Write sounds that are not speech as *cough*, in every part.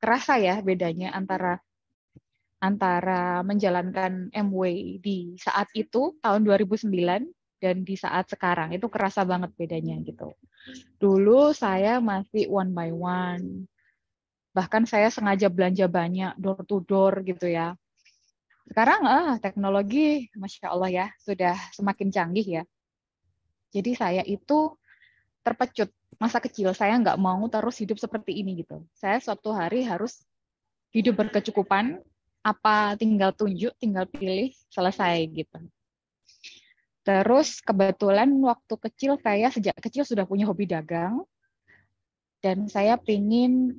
kerasa ya bedanya antara antara menjalankan MW di saat itu tahun 2009 dan di saat sekarang itu kerasa banget bedanya gitu. Dulu saya masih one by one. Bahkan saya sengaja belanja banyak door to door gitu ya. Sekarang ah teknologi Masya Allah ya sudah semakin canggih ya. Jadi saya itu terpecut masa kecil saya nggak mau terus hidup seperti ini gitu. Saya suatu hari harus hidup berkecukupan, apa tinggal tunjuk, tinggal pilih, selesai gitu. Terus kebetulan waktu kecil saya sejak kecil sudah punya hobi dagang dan saya pingin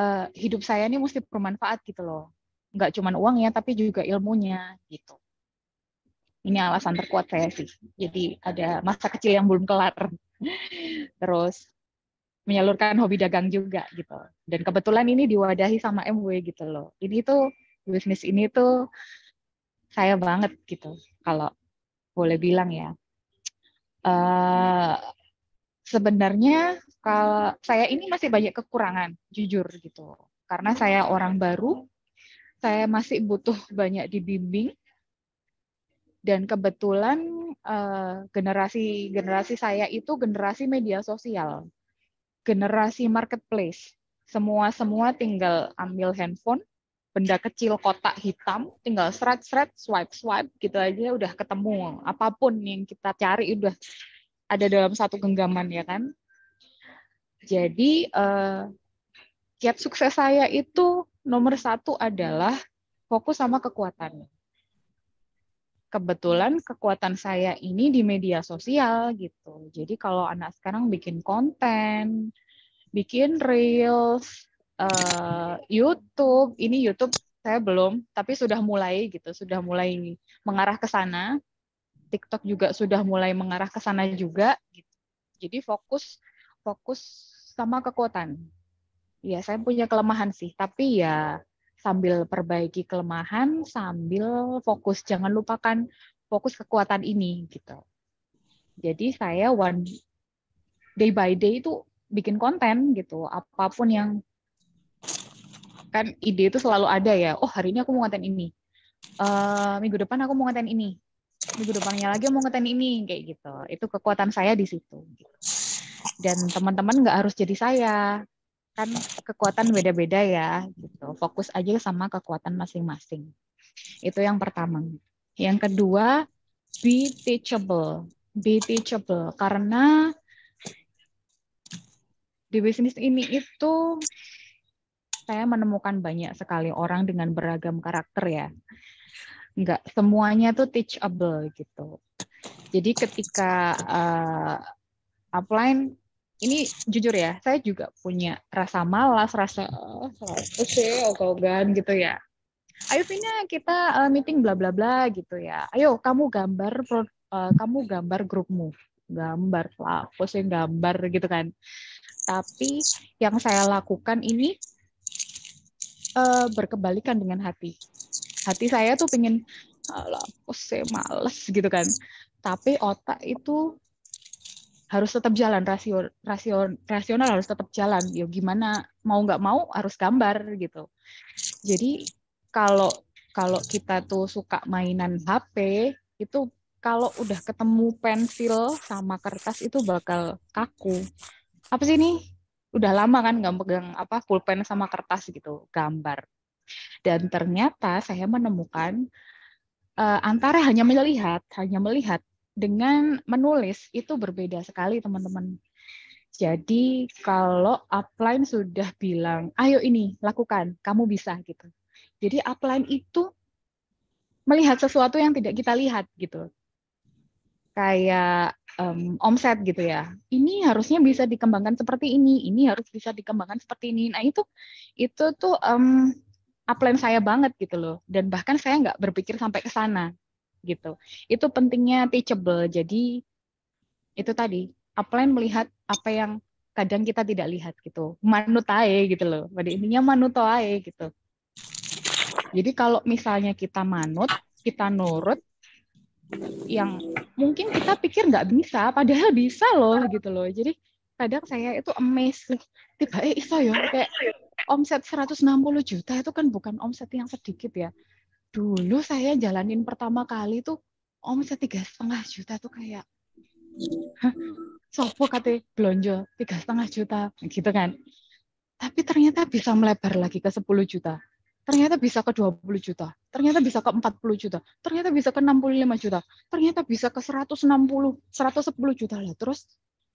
uh, hidup saya ini mesti bermanfaat gitu loh. Nggak cuma uang ya tapi juga ilmunya gitu. Ini alasan terkuat saya sih. Jadi ada masa kecil yang belum kelar terus menyalurkan hobi dagang juga gitu dan kebetulan ini diwadahi sama MW gitu loh ini tuh bisnis ini tuh saya banget gitu kalau boleh bilang ya uh, sebenarnya kalau saya ini masih banyak kekurangan jujur gitu karena saya orang baru saya masih butuh banyak dibimbing dan kebetulan generasi eh, generasi generasi saya itu generasi media sosial generasi marketplace semua semua tinggal ambil handphone benda kecil kotak hitam tinggal seret seret swipe swipe gitu aja udah ketemu apapun yang kita cari udah ada dalam satu genggaman ya kan jadi uh, sukses saya itu nomor satu adalah fokus sama kekuatannya kebetulan kekuatan saya ini di media sosial gitu. Jadi kalau anak sekarang bikin konten, bikin reels, uh, YouTube, ini YouTube saya belum, tapi sudah mulai gitu, sudah mulai mengarah ke sana. TikTok juga sudah mulai mengarah ke sana juga gitu. Jadi fokus fokus sama kekuatan. Ya, saya punya kelemahan sih, tapi ya sambil perbaiki kelemahan, sambil fokus. Jangan lupakan fokus kekuatan ini gitu. Jadi saya one day by day itu bikin konten gitu. Apapun yang kan ide itu selalu ada ya. Oh hari ini aku mau konten ini. Uh, minggu depan aku mau konten ini. Minggu depannya lagi mau ngeten ini kayak gitu. Itu kekuatan saya di situ. Gitu. dan teman-teman nggak harus jadi saya kan kekuatan beda-beda ya gitu fokus aja sama kekuatan masing-masing itu yang pertama yang kedua be teachable be teachable karena di bisnis ini itu saya menemukan banyak sekali orang dengan beragam karakter ya nggak semuanya tuh teachable gitu jadi ketika uh, upline ini jujur ya, saya juga punya rasa malas, rasa oh, oke, ogah-ogahan gitu ya. Ayo Vina, kita uh, meeting bla bla bla gitu ya. Ayo kamu gambar uh, kamu gambar grupmu, gambar lah, posting gambar gitu kan. Tapi yang saya lakukan ini uh, berkebalikan dengan hati. Hati saya tuh pengen, alah, saya males gitu kan. Tapi otak itu harus tetap jalan rasio rasio rasional harus tetap jalan ya gimana mau nggak mau harus gambar gitu jadi kalau kalau kita tuh suka mainan HP itu kalau udah ketemu pensil sama kertas itu bakal kaku apa sih ini udah lama kan nggak pegang apa pulpen sama kertas gitu gambar dan ternyata saya menemukan uh, antara hanya melihat hanya melihat dengan menulis itu berbeda sekali teman-teman. Jadi kalau upline sudah bilang, ayo ini lakukan, kamu bisa gitu. Jadi upline itu melihat sesuatu yang tidak kita lihat gitu. Kayak um, omset gitu ya. Ini harusnya bisa dikembangkan seperti ini, ini harus bisa dikembangkan seperti ini. Nah itu itu tuh um, upline saya banget gitu loh. Dan bahkan saya nggak berpikir sampai ke sana gitu. Itu pentingnya teachable. Jadi itu tadi upline melihat apa yang kadang kita tidak lihat gitu. Manutae gitu loh. Pada intinya manutoae gitu. Jadi kalau misalnya kita manut, kita nurut, yang mungkin kita pikir nggak bisa, padahal bisa loh gitu loh. Jadi kadang saya itu amazed, tiba eh iso ya kayak omset 160 juta itu kan bukan omset yang sedikit ya dulu saya jalanin pertama kali tuh omset oh, tiga setengah juta tuh kayak sopo kata belanja tiga setengah juta gitu kan tapi ternyata bisa melebar lagi ke 10 juta ternyata bisa ke 20 juta ternyata bisa ke 40 juta ternyata bisa ke 65 juta ternyata bisa ke 160 110 juta lah terus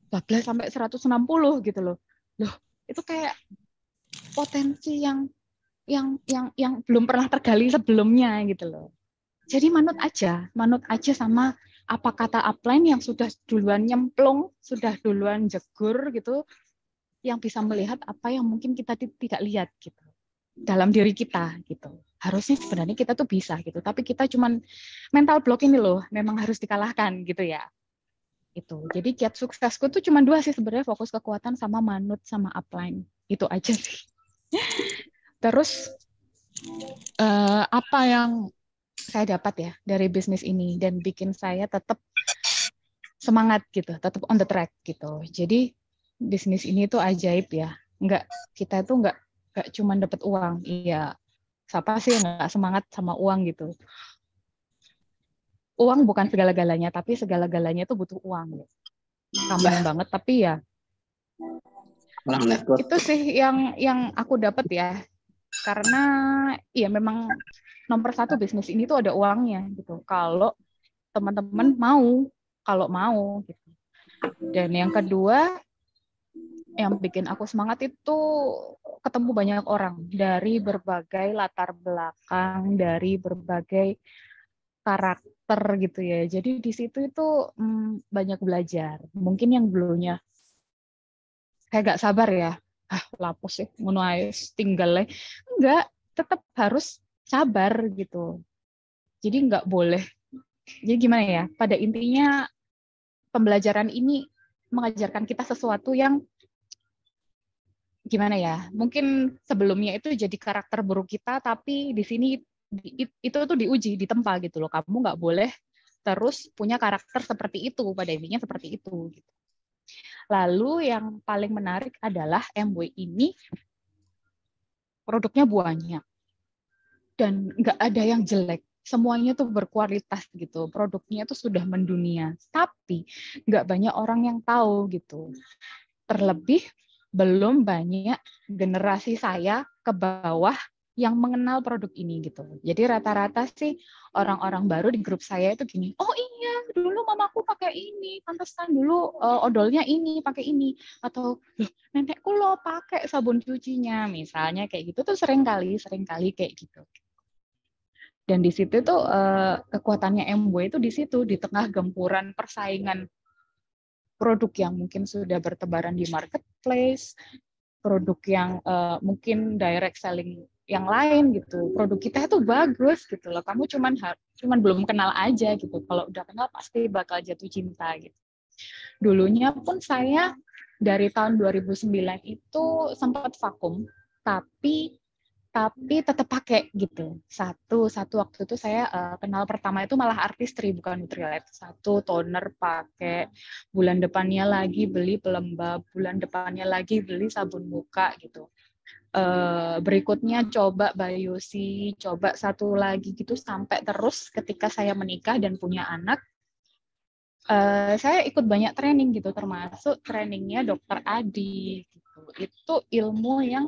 12 sampai 160 gitu loh loh itu kayak potensi yang yang yang yang belum pernah tergali sebelumnya gitu loh. Jadi manut aja, manut aja sama apa kata upline yang sudah duluan nyemplung, sudah duluan jegur gitu, yang bisa melihat apa yang mungkin kita tidak lihat gitu dalam diri kita gitu. Harusnya sebenarnya kita tuh bisa gitu, tapi kita cuman mental block ini loh, memang harus dikalahkan gitu ya. Itu. Jadi kiat suksesku tuh cuma dua sih sebenarnya fokus kekuatan sama manut sama upline. Itu aja sih. *laughs* Terus uh, apa yang saya dapat ya dari bisnis ini dan bikin saya tetap semangat gitu, tetap on the track gitu. Jadi bisnis ini tuh ajaib ya. Enggak kita itu enggak enggak cuma dapat uang, iya. Siapa sih yang enggak semangat sama uang gitu? Uang bukan segala-galanya, tapi segala-galanya itu butuh uang. Gitu. Tambahan banget, tapi ya. Itu sih yang yang aku dapat ya karena ya memang nomor satu bisnis ini tuh ada uangnya gitu kalau teman-teman mau kalau mau gitu dan yang kedua yang bikin aku semangat itu ketemu banyak orang dari berbagai latar belakang dari berbagai karakter gitu ya jadi di situ itu hmm, banyak belajar mungkin yang dulunya kayak gak sabar ya ah lapus sih ngono ae tinggal enggak tetap harus sabar gitu jadi enggak boleh jadi gimana ya pada intinya pembelajaran ini mengajarkan kita sesuatu yang gimana ya mungkin sebelumnya itu jadi karakter buruk kita tapi di sini itu tuh diuji ditempa gitu loh kamu nggak boleh terus punya karakter seperti itu pada intinya seperti itu gitu Lalu yang paling menarik adalah MW ini produknya banyak dan nggak ada yang jelek semuanya tuh berkualitas gitu produknya tuh sudah mendunia tapi nggak banyak orang yang tahu gitu terlebih belum banyak generasi saya ke bawah yang mengenal produk ini gitu jadi rata-rata sih orang-orang baru di grup saya itu gini oh iya dulu mamaku pakai ini, pantesan dulu uh, odolnya ini, pakai ini atau loh nenekku lo pakai sabun cucinya misalnya kayak gitu tuh sering kali, sering kali kayak gitu. Dan di situ tuh uh, kekuatannya MW itu di situ di tengah gempuran persaingan produk yang mungkin sudah bertebaran di marketplace, produk yang uh, mungkin direct selling yang lain gitu produk kita itu bagus gitu loh kamu cuman cuman belum kenal aja gitu kalau udah kenal pasti bakal jatuh cinta gitu dulunya pun saya dari tahun 2009 itu sempat vakum tapi tapi tetap pakai gitu satu satu waktu itu saya uh, kenal pertama itu malah artis tri bukan nutrilite. satu toner pakai bulan depannya lagi beli pelembab bulan depannya lagi beli sabun muka gitu Eh, berikutnya coba Bayosi, coba satu lagi gitu sampai terus ketika saya menikah dan punya anak. Uh, saya ikut banyak training gitu, termasuk trainingnya Dokter Adi. Gitu. Itu ilmu yang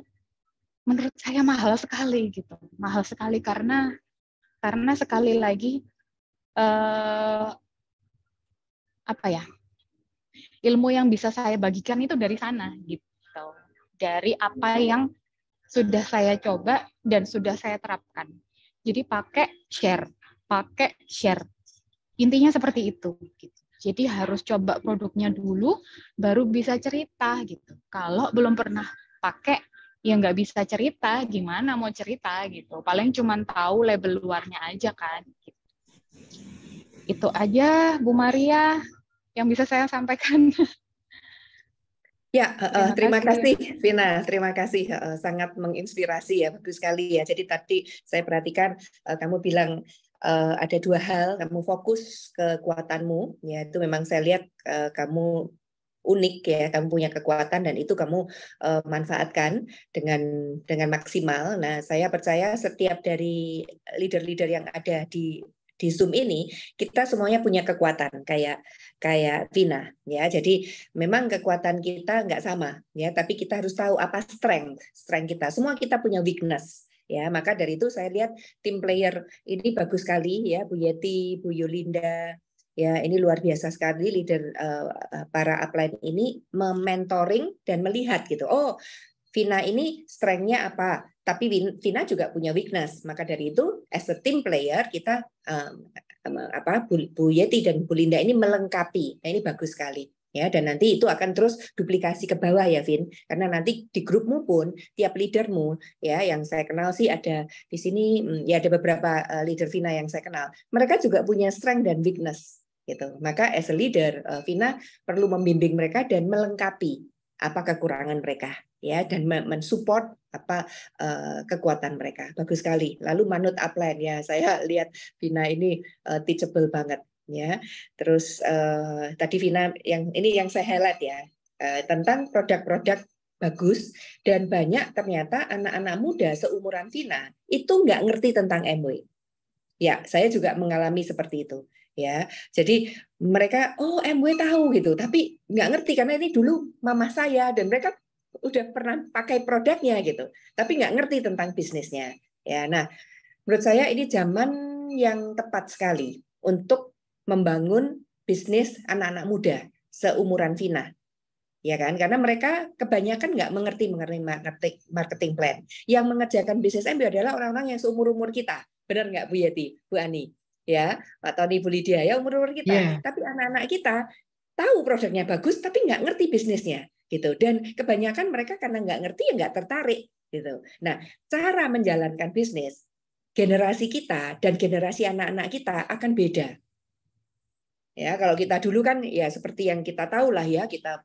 menurut saya mahal sekali gitu, mahal sekali karena karena sekali lagi uh, apa ya ilmu yang bisa saya bagikan itu dari sana gitu dari apa yang sudah saya coba dan sudah saya terapkan. Jadi pakai share, pakai share. Intinya seperti itu. Gitu. Jadi harus coba produknya dulu, baru bisa cerita gitu. Kalau belum pernah pakai, ya nggak bisa cerita. Gimana mau cerita gitu? Paling cuma tahu label luarnya aja kan. Gitu. Itu aja, Bu Maria, yang bisa saya sampaikan. *laughs* Ya, uh, terima, terima kasih. kasih Vina, terima kasih uh, sangat menginspirasi ya, bagus sekali ya. Jadi tadi saya perhatikan uh, kamu bilang uh, ada dua hal, kamu fokus kekuatanmu, ya itu memang saya lihat uh, kamu unik ya kamu punya kekuatan dan itu kamu uh, manfaatkan dengan dengan maksimal. Nah, saya percaya setiap dari leader-leader yang ada di di Zoom ini kita semuanya punya kekuatan kayak kayak Vina ya. Jadi memang kekuatan kita nggak sama ya, tapi kita harus tahu apa strength, strength kita. Semua kita punya weakness ya maka dari itu saya lihat tim player ini bagus sekali ya Bu Yeti, Bu Yulinda, ya ini luar biasa sekali leader uh, para upline ini mementoring dan melihat gitu oh Vina ini strengthnya apa tapi Vina juga punya weakness. Maka dari itu, as a team player, kita um, apa Bu, Yeti dan Bu Linda ini melengkapi. Nah, ini bagus sekali ya dan nanti itu akan terus duplikasi ke bawah ya Vin karena nanti di grupmu pun tiap leadermu ya yang saya kenal sih ada di sini mm, ya ada beberapa eh, leader Vina yang saya kenal mereka juga punya strength dan weakness gitu maka as a leader eh, Vina perlu membimbing mereka dan melengkapi apa kekurangan mereka ya dan mensupport apa uh, kekuatan mereka bagus sekali lalu manut upline ya saya lihat Vina ini uh, teachable banget ya terus uh, tadi Vina yang ini yang saya highlight ya uh, tentang produk-produk bagus dan banyak ternyata anak-anak muda seumuran Vina itu nggak ngerti tentang MW. Ya, saya juga mengalami seperti itu ya. Jadi mereka oh MW tahu gitu, tapi nggak ngerti karena ini dulu mama saya dan mereka udah pernah pakai produknya gitu, tapi nggak ngerti tentang bisnisnya. Ya, nah menurut saya ini zaman yang tepat sekali untuk membangun bisnis anak-anak muda seumuran Vina. Ya kan? Karena mereka kebanyakan nggak mengerti mengerti marketing, plan. Yang mengerjakan bisnis MB adalah orang-orang yang seumur-umur kita. Benar nggak Bu Yeti, Bu Ani? ya Pak Tony Bu Lydia ya umur-umur kita. Yeah. Tapi anak-anak kita tahu produknya bagus tapi nggak ngerti bisnisnya gitu. Dan kebanyakan mereka karena nggak ngerti ya nggak tertarik gitu. Nah, cara menjalankan bisnis generasi kita dan generasi anak-anak kita akan beda Ya, kalau kita dulu kan ya seperti yang kita tahu lah ya, kita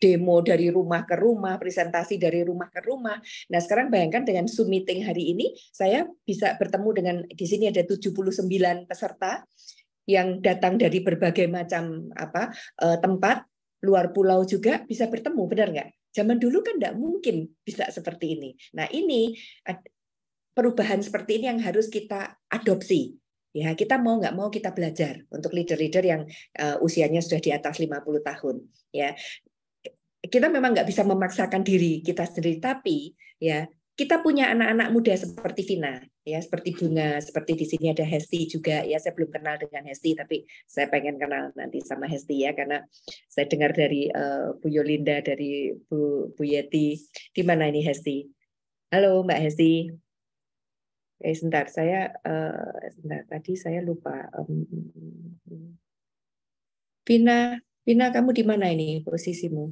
demo dari rumah ke rumah, presentasi dari rumah ke rumah. Nah, sekarang bayangkan dengan Zoom meeting hari ini, saya bisa bertemu dengan di sini ada 79 peserta yang datang dari berbagai macam apa eh, tempat luar pulau juga bisa bertemu, benar nggak? Zaman dulu kan nggak mungkin bisa seperti ini. Nah ini perubahan seperti ini yang harus kita adopsi. Ya, kita mau nggak mau kita belajar untuk leader-leader yang uh, usianya sudah di atas 50 tahun, ya. Kita memang nggak bisa memaksakan diri kita sendiri, tapi ya kita punya anak-anak muda seperti Vina, ya seperti Bunga, seperti di sini ada Hesti juga, ya saya belum kenal dengan Hesti, tapi saya pengen kenal nanti sama Hesti ya, karena saya dengar dari uh, Bu Yolinda, dari Bu Bu Yeti, di mana ini Hesti? Halo Mbak Hesti eh sebentar saya eh, sebentar tadi saya lupa um, Vina Vina kamu di mana ini posisimu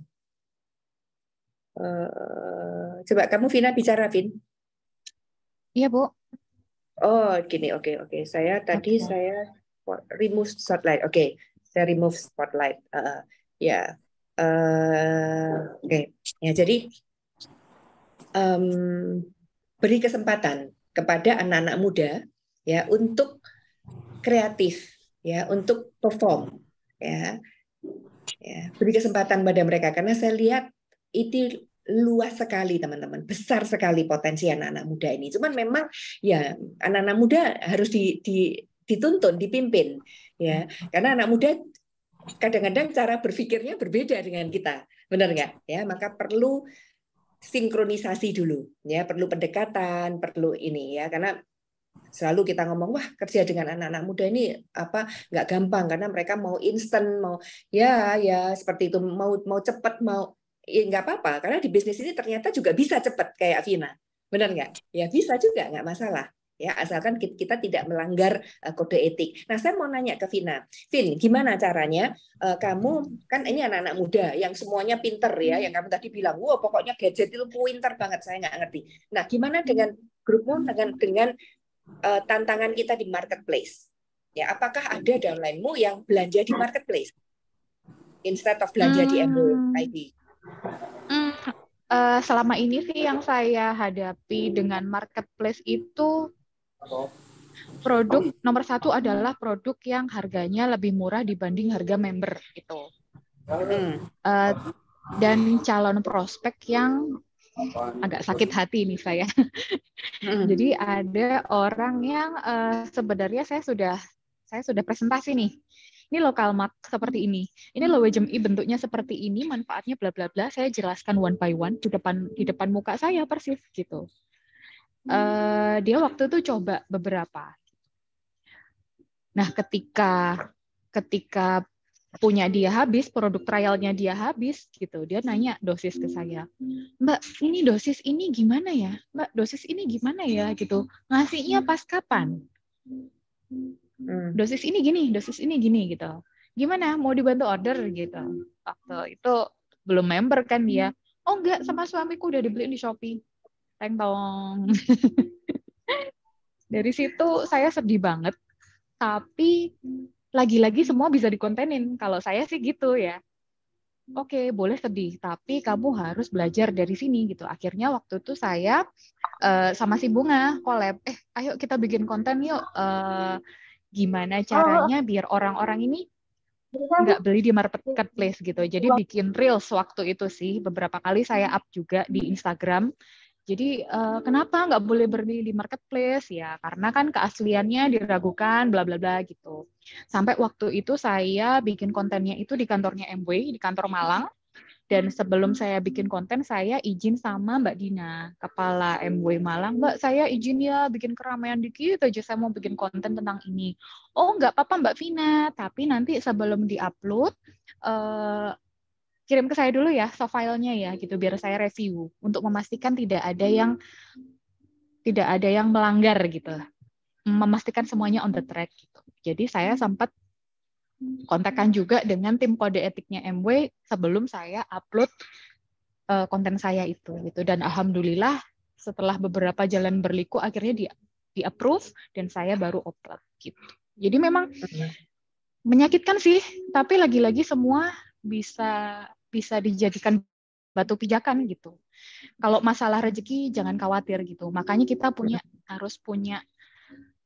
uh, coba kamu Vina bicara Vin iya bu oh gini oke okay, oke okay. saya tadi okay. saya remove spotlight oke okay. saya remove spotlight uh, ya yeah. uh, oke okay. ya jadi um, beri kesempatan kepada anak-anak muda ya untuk kreatif ya untuk perform ya, ya beri kesempatan pada mereka karena saya lihat itu luas sekali teman-teman besar sekali potensi anak-anak muda ini cuman memang ya anak-anak muda harus di, di, dituntun dipimpin ya karena anak muda kadang-kadang cara berpikirnya berbeda dengan kita benar nggak ya maka perlu sinkronisasi dulu ya perlu pendekatan perlu ini ya karena selalu kita ngomong wah kerja dengan anak-anak muda ini apa nggak gampang karena mereka mau instan mau ya ya seperti itu mau mau cepat mau ya nggak apa-apa karena di bisnis ini ternyata juga bisa cepat kayak Vina benar nggak ya bisa juga nggak masalah ya asalkan kita tidak melanggar eh, kode etik. Nah, saya mau nanya ke Vina. Vin, gimana caranya eh, kamu kan ini anak-anak muda yang semuanya pinter ya, hmm. yang kamu tadi bilang, "Wah, pokoknya gadget itu pinter banget, saya nggak ngerti." Nah, gimana dengan grupmu dengan dengan eh, tantangan kita di marketplace? Ya, apakah ada downlinemu yang belanja di marketplace instead of belanja hmm. di ID. Hmm. Uh, selama ini sih yang saya hadapi hmm. dengan marketplace itu produk nomor satu adalah produk yang harganya lebih murah dibanding harga member gitu. Hmm. Uh, dan calon prospek yang agak sakit hati ini saya. Hmm. Jadi ada orang yang uh, sebenarnya saya sudah saya sudah presentasi nih. Ini lokal mark seperti ini. Ini low WMI bentuknya seperti ini, manfaatnya bla bla bla. Saya jelaskan one by one di depan di depan muka saya persis gitu uh, dia waktu itu coba beberapa. Nah, ketika ketika punya dia habis, produk trialnya dia habis gitu. Dia nanya dosis ke saya, Mbak, ini dosis ini gimana ya? Mbak, dosis ini gimana ya? Gitu. Ngasihnya pas kapan? Hmm. Dosis ini gini, dosis ini gini gitu. Gimana? Mau dibantu order gitu? Waktu itu belum member kan dia. Oh enggak, sama suamiku udah dibeliin di Shopee teng tong. *laughs* Dari situ saya sedih banget, tapi lagi-lagi semua bisa dikontenin. Kalau saya sih gitu ya. Oke, okay, boleh sedih, tapi kamu harus belajar dari sini gitu. Akhirnya waktu itu saya uh, sama si Bunga collab, eh ayo kita bikin konten yuk. Uh, gimana oh. caranya biar orang-orang ini nggak beli di marketplace gitu. Jadi iya. bikin reels waktu itu sih beberapa kali saya up juga di Instagram jadi uh, kenapa nggak boleh berdiri di marketplace ya? Karena kan keasliannya diragukan, bla bla bla gitu. Sampai waktu itu saya bikin kontennya itu di kantornya MW di kantor Malang. Dan sebelum saya bikin konten, saya izin sama Mbak Dina, kepala MW Malang. Mbak, saya izin ya bikin keramaian dikit aja, saya mau bikin konten tentang ini. Oh, nggak apa-apa Mbak Vina, tapi nanti sebelum di upload. Eh, kirim ke saya dulu ya soft filenya ya gitu biar saya review untuk memastikan tidak ada yang tidak ada yang melanggar gitu memastikan semuanya on the track gitu jadi saya sempat kontakkan juga dengan tim kode etiknya MW sebelum saya upload eh, konten saya itu gitu dan alhamdulillah setelah beberapa jalan berliku akhirnya di di approve dan saya baru upload gitu jadi memang mm-hmm. menyakitkan sih tapi lagi-lagi semua bisa bisa dijadikan batu pijakan gitu. Kalau masalah rezeki jangan khawatir gitu. Makanya kita punya harus punya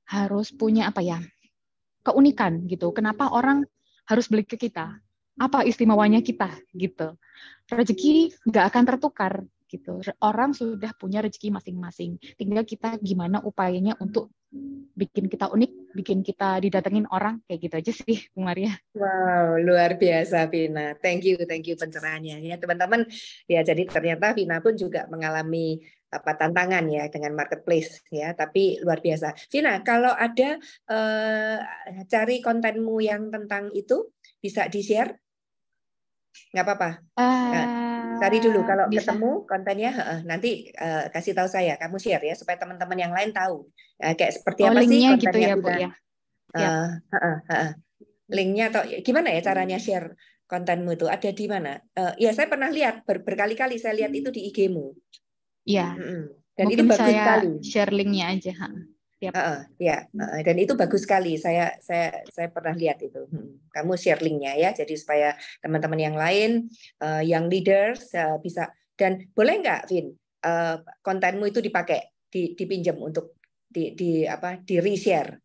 harus punya apa ya? keunikan gitu. Kenapa orang harus beli ke kita? Apa istimewanya kita gitu. Rezeki nggak akan tertukar gitu. Orang sudah punya rezeki masing-masing. Tinggal kita gimana upayanya untuk bikin kita unik, bikin kita didatengin orang kayak gitu aja sih, Bu Maria. Wow, luar biasa Vina. Thank you, thank you pencerahannya ya teman-teman. Ya jadi ternyata Vina pun juga mengalami apa tantangan ya dengan marketplace ya tapi luar biasa. Vina kalau ada eh, cari kontenmu yang tentang itu bisa di share nggak apa-apa. Uh, nah. Cari dulu ah, kalau bisa. ketemu kontennya uh, nanti uh, kasih tahu saya, kamu share ya supaya teman-teman yang lain tahu. Uh, kayak seperti oh, apa sih oh, kontennya gitu ya, Bu, ya. Uh, uh, uh, uh, linknya atau gimana ya caranya share kontenmu itu ada di mana? Uh, ya saya pernah lihat ber berkali-kali saya lihat itu di IG-mu. ya Mm -hmm. Dan Mungkin itu bagus saya sekali. Share linknya aja. Iya. uh, ya uh, dan itu bagus sekali saya saya saya pernah lihat itu hmm. kamu share linknya ya jadi supaya teman-teman yang lain uh, yang leaders uh, bisa dan boleh nggak Vin uh, kontenmu itu dipakai di, dipinjam untuk di, di apa di reshare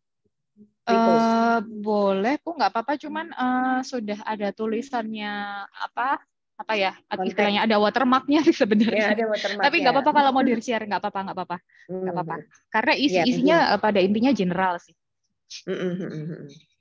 Uh, boleh, Bu, nggak apa-apa. Cuman uh, sudah ada tulisannya apa apa ya Konten. istilahnya ada watermarknya sih sebenarnya. Ya, ada watermark, Tapi nggak ya. apa-apa kalau mau di share nggak apa-apa nggak apa-apa nggak apa-apa. Karena isi ya, isinya ya, pada intinya general sih.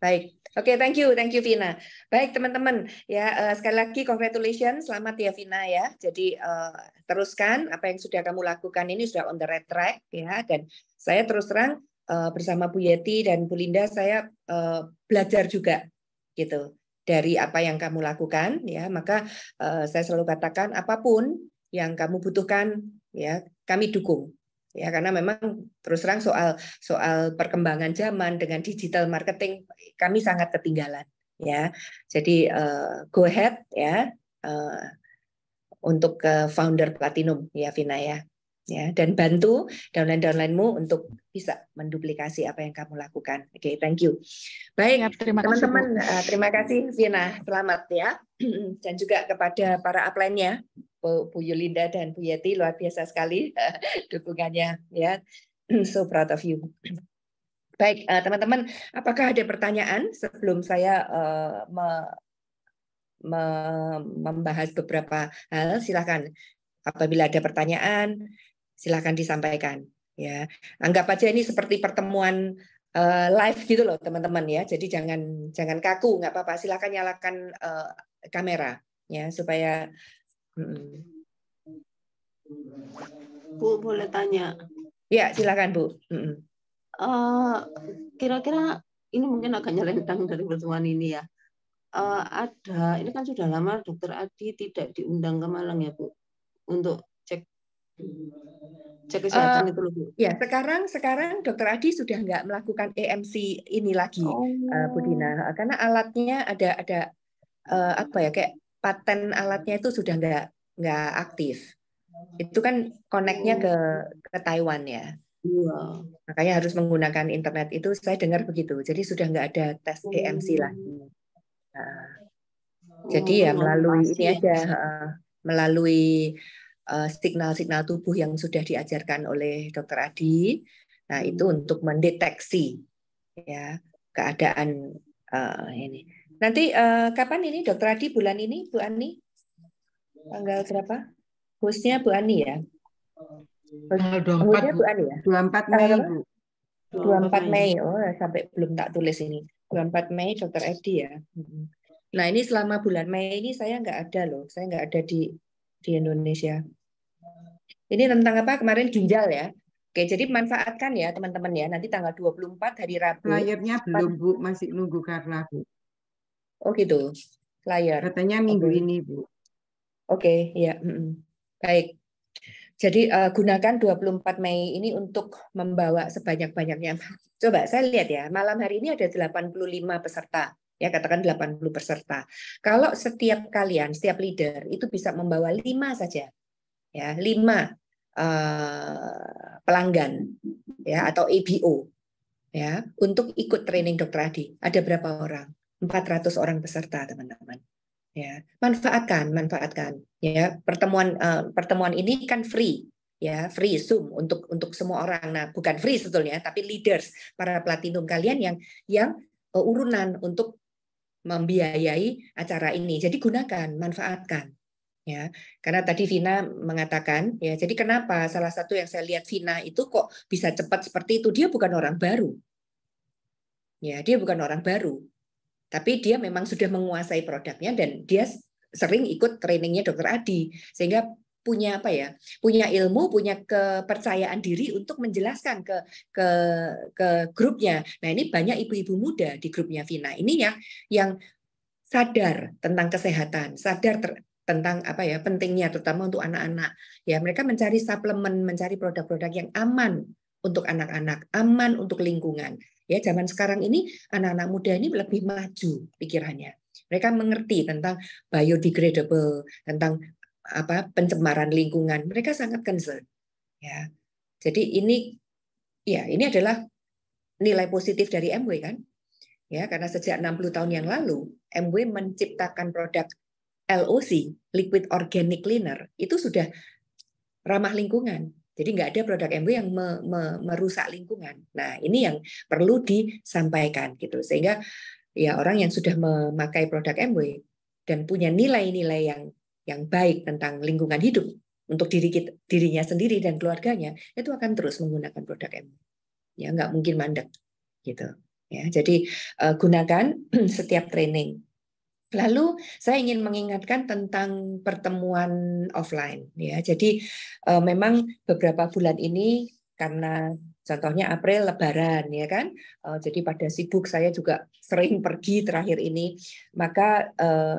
Baik. Oke, okay, thank you, thank you Vina. Baik teman-teman, ya uh, sekali lagi congratulations, selamat ya Vina ya. Jadi uh, teruskan apa yang sudah kamu lakukan ini sudah on the right track ya. Dan saya terus terang uh, bersama Bu Yeti dan Bu Linda saya uh, belajar juga gitu dari apa yang kamu lakukan ya maka uh, saya selalu katakan apapun yang kamu butuhkan ya kami dukung ya karena memang terus terang soal soal perkembangan zaman dengan digital marketing kami sangat ketinggalan ya jadi uh, go ahead ya uh, untuk ke founder platinum ya Vina ya ya dan bantu downline-downlinemu untuk bisa menduplikasi apa yang kamu lakukan. Oke, okay, thank you. Baik, ya, terima teman-teman, kasih, eh, terima kasih Vina, selamat ya. *clears throat* dan juga kepada para upline Bu, Yulinda dan Bu Yeti luar biasa sekali eh, *laughs* dukungannya ya. *clears throat* so proud of you. *clears throat* Baik, eh, teman-teman, apakah ada pertanyaan sebelum saya me, me, membahas beberapa hal? Silahkan apabila ada pertanyaan silahkan disampaikan ya anggap aja ini seperti pertemuan uh, live gitu loh teman-teman ya jadi jangan jangan kaku nggak apa-apa silahkan nyalakan uh, kamera ya supaya hmm. Bu boleh tanya ya silakan Bu hmm. uh, kira-kira ini mungkin agak nyelentang dari pertemuan ini ya uh, ada ini kan sudah lama Dokter Adi tidak diundang ke Malang ya Bu untuk cek kesehatan uh, itu lebih. Ya, sekarang sekarang Dokter Adi sudah nggak melakukan EMC ini lagi, eh, oh. uh, eh, Budina, karena alatnya ada ada uh, apa ya kayak paten alatnya itu sudah nggak nggak aktif. Itu kan koneknya ke ke Taiwan ya. Wow. Iya. Makanya harus menggunakan internet itu saya dengar begitu. Jadi sudah nggak ada tes EMC oh. lagi. Nah, oh, jadi ya iya, melalui ini aja uh, melalui Eh, signal-signal tubuh yang sudah diajarkan oleh Dokter Adi. Nah itu hmm. untuk mendeteksi ya keadaan uh, ini. Nanti uh, kapan ini Dokter Adi bulan ini Bu Ani? Tanggal berapa? Hostnya Bu Ani ya. Tanggal 24, Bu Ani ya. 24 Mei. Tanggal, 24 Mei. Oh, sampai belum tak tulis ini. 24 Mei Dokter Adi ya. Hmm. Nah, ini selama bulan Mei ini saya nggak ada loh. Saya nggak ada di di Indonesia. Ini tentang apa kemarin ginjal ya. Oke, jadi manfaatkan ya teman-teman ya. Nanti tanggal 24 hari Rabu. Layarnya belum Bu, masih nunggu karena Bu. Oh gitu. Layar. Katanya minggu okay. ini Bu. Oke, okay, ya. Baik. Jadi uh, gunakan 24 Mei ini untuk membawa sebanyak-banyaknya. Coba saya lihat ya, malam hari ini ada 85 peserta. Ya, katakan 80 peserta. Kalau setiap kalian, setiap leader itu bisa membawa 5 saja. Ya, 5 Eh, pelanggan ya atau ABO ya untuk ikut training dokter Adi. Ada berapa orang? 400 orang peserta, teman-teman. Ya, manfaatkan, manfaatkan ya. Pertemuan uh, pertemuan ini kan free ya free zoom untuk untuk semua orang nah bukan free sebetulnya tapi leaders para platinum kalian yang yang eh, urunan untuk membiayai acara ini jadi gunakan manfaatkan ya karena tadi Vina mengatakan ya jadi kenapa salah satu yang saya lihat Vina itu kok bisa cepat seperti itu dia bukan orang baru ya dia bukan orang baru tapi dia memang sudah menguasai produknya dan dia sering ikut trainingnya dokter Adi sehingga punya apa ya punya ilmu punya kepercayaan diri untuk menjelaskan ke ke ke grupnya nah ini banyak ibu-ibu muda di grupnya Vina ini yang yang sadar tentang kesehatan sadar ter, tentang apa ya pentingnya terutama untuk anak-anak ya mereka mencari suplemen mencari produk-produk yang aman untuk anak-anak aman untuk lingkungan ya zaman sekarang ini anak-anak muda ini lebih maju pikirannya mereka mengerti tentang biodegradable tentang apa pencemaran lingkungan mereka sangat concern ya jadi ini ya ini adalah nilai positif dari MW kan ya karena sejak 60 tahun yang lalu MW menciptakan produk LOC, Liquid Organic Cleaner, itu sudah ramah lingkungan. Jadi nggak ada produk MW yang me, me, merusak lingkungan. Nah ini yang perlu disampaikan gitu sehingga ya orang yang sudah memakai produk MW dan punya nilai-nilai yang yang baik tentang lingkungan hidup untuk diri kita, dirinya sendiri dan keluarganya itu akan terus menggunakan produk MW. Ya nggak mungkin mandek gitu. Ya jadi eh, gunakan *clears throat* setiap training Lalu saya ingin mengingatkan tentang pertemuan offline ya. Jadi eh, memang beberapa bulan ini karena contohnya April lebaran ya kan. Eh, jadi pada sibuk saya juga sering pergi terakhir ini, maka eh,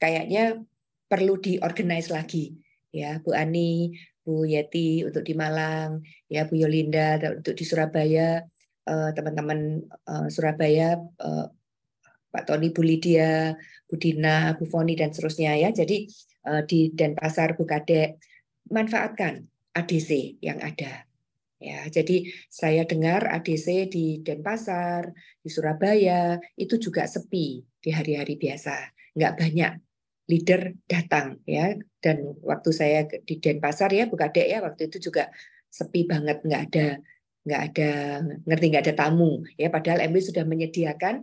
kayaknya perlu diorganize lagi ya Bu Ani, Bu Yeti untuk di Malang, ya Bu Yolinda untuk di Surabaya, teman-teman Surabaya Pak Tony Bu Lydia, Bu Dina, Bu Foni dan seterusnya ya. Jadi eh, di Denpasar, Bu Kadek, manfaatkan ADC yang ada. Ya, jadi saya dengar ADC di Denpasar, di Surabaya itu juga sepi di hari-hari biasa, nggak banyak leader datang ya. Dan waktu saya di Denpasar ya Bu Kadek, ya waktu itu juga sepi banget, nggak ada nggak ada ngerti nggak ada tamu ya. Padahal mb sudah menyediakan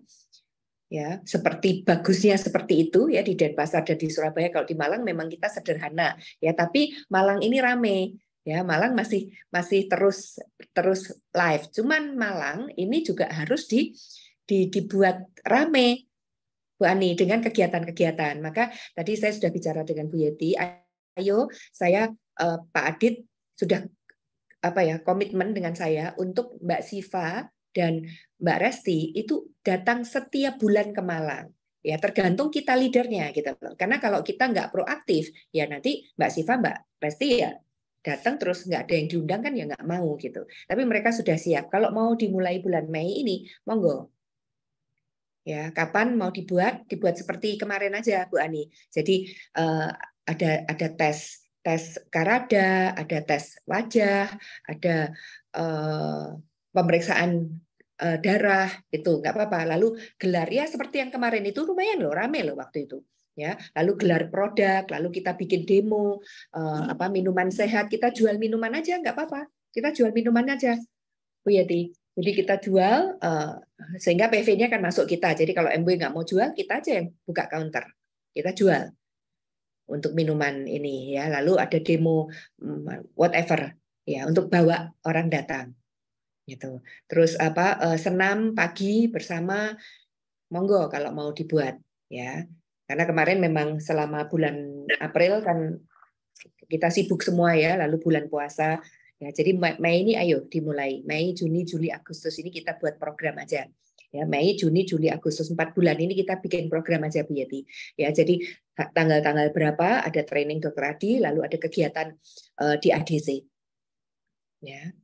ya seperti bagusnya seperti itu ya di Denpasar dan di Surabaya kalau di Malang memang kita sederhana ya tapi Malang ini rame ya Malang masih masih terus terus live cuman Malang ini juga harus di, di dibuat rame Bu Ani dengan kegiatan-kegiatan maka tadi saya sudah bicara dengan Bu Yeti ayo saya eh, Pak Adit sudah apa ya komitmen dengan saya untuk Mbak Siva dan Mbak Resti itu datang setiap bulan ke Malang ya tergantung kita leadernya gitu loh. Karena kalau kita nggak proaktif ya nanti Mbak Siva Mbak Resti ya datang terus nggak ada yang diundang kan ya nggak mau gitu. Tapi mereka sudah siap. Kalau mau dimulai bulan Mei ini monggo ya kapan mau dibuat dibuat seperti kemarin aja Bu Ani. Jadi eh, ada ada tes tes karada, ada tes wajah, ada eh, pemeriksaan eh, darah itu nggak apa-apa. Lalu gelar ya seperti yang kemarin itu lumayan loh rame loh waktu itu ya lalu gelar produk lalu kita bikin demo eh, hmm. apa minuman sehat kita jual minuman aja nggak apa-apa kita jual minuman aja Bu Yati jadi kita jual eh, sehingga PV-nya akan masuk kita jadi kalau MB nggak mau jual kita aja yang buka counter kita jual untuk minuman ini ya lalu ada demo mm, whatever ya untuk bawa orang datang gitu. Terus apa eh, senam pagi bersama monggo kalau mau dibuat ya. Karena kemarin memang selama bulan April kan kita sibuk semua ya, lalu bulan puasa. Ya, jadi Mei ini ayo dimulai. Mei, Juni, Juli, Agustus ini kita buat program aja. Ya, Mei, Juni, Juli, Agustus empat bulan ini kita bikin program aja Bu Yati Ya, jadi tanggal-tanggal berapa ada training dokter Adi, lalu ada kegiatan uh, di ADC. Ya,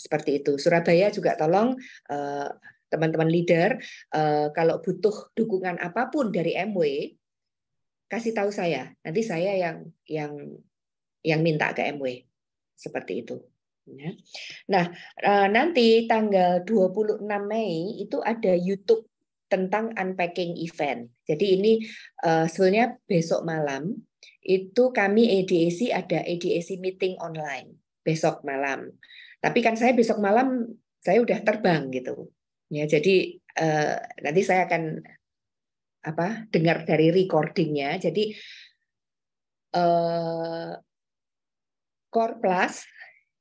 seperti itu. Surabaya juga tolong eh, teman-teman leader eh, kalau butuh dukungan apapun dari MW kasih tahu saya. Nanti saya yang yang yang minta ke MW. Seperti itu. Ya. Nah, eh, nanti tanggal 26 Mei itu ada YouTube tentang unpacking event. Jadi ini sebenarnya besok malam itu kami EDAC ada EDAC meeting online besok malam. Tapi kan saya besok malam saya udah terbang gitu. Ya, jadi eh, nanti saya akan apa dengar dari recordingnya. Jadi eh, Core Plus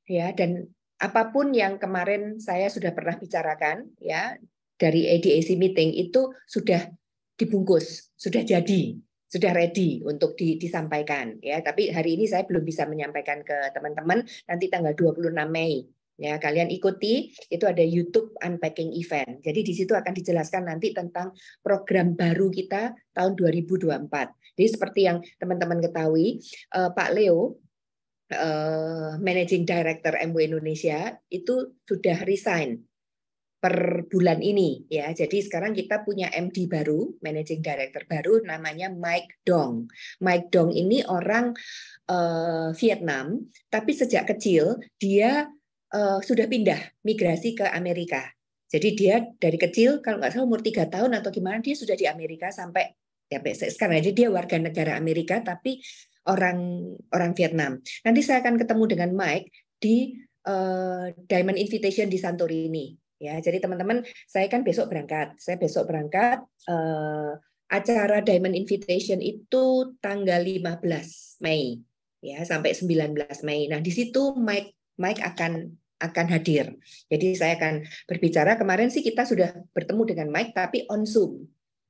ya dan apapun yang kemarin saya sudah pernah bicarakan ya dari ADAC meeting itu sudah dibungkus, sudah jadi sudah ready untuk di, disampaikan ya tapi hari ini saya belum bisa menyampaikan ke teman-teman nanti tanggal 26 Mei ya kalian ikuti itu ada YouTube unpacking event jadi di situ akan dijelaskan nanti tentang program baru kita tahun 2024 jadi seperti yang teman-teman ketahui eh, Pak Leo eh, Managing Director MW Indonesia itu sudah resign per bulan ini ya. Jadi sekarang kita punya MD baru, managing director baru namanya Mike Dong. Mike Dong ini orang uh, Vietnam, tapi sejak kecil dia uh, sudah pindah migrasi ke Amerika. Jadi dia dari kecil kalau nggak salah umur tiga tahun atau gimana dia sudah di Amerika sampai ya sekarang jadi dia warga negara Amerika tapi orang orang Vietnam. Nanti saya akan ketemu dengan Mike di eh, Diamond Invitation di Santorini ya jadi teman-teman saya kan besok berangkat saya besok berangkat uh, acara Diamond Invitation itu tanggal 15 Mei ya sampai 19 Mei nah di situ Mike Mike akan akan hadir jadi saya akan berbicara kemarin sih kita sudah bertemu dengan Mike tapi on Zoom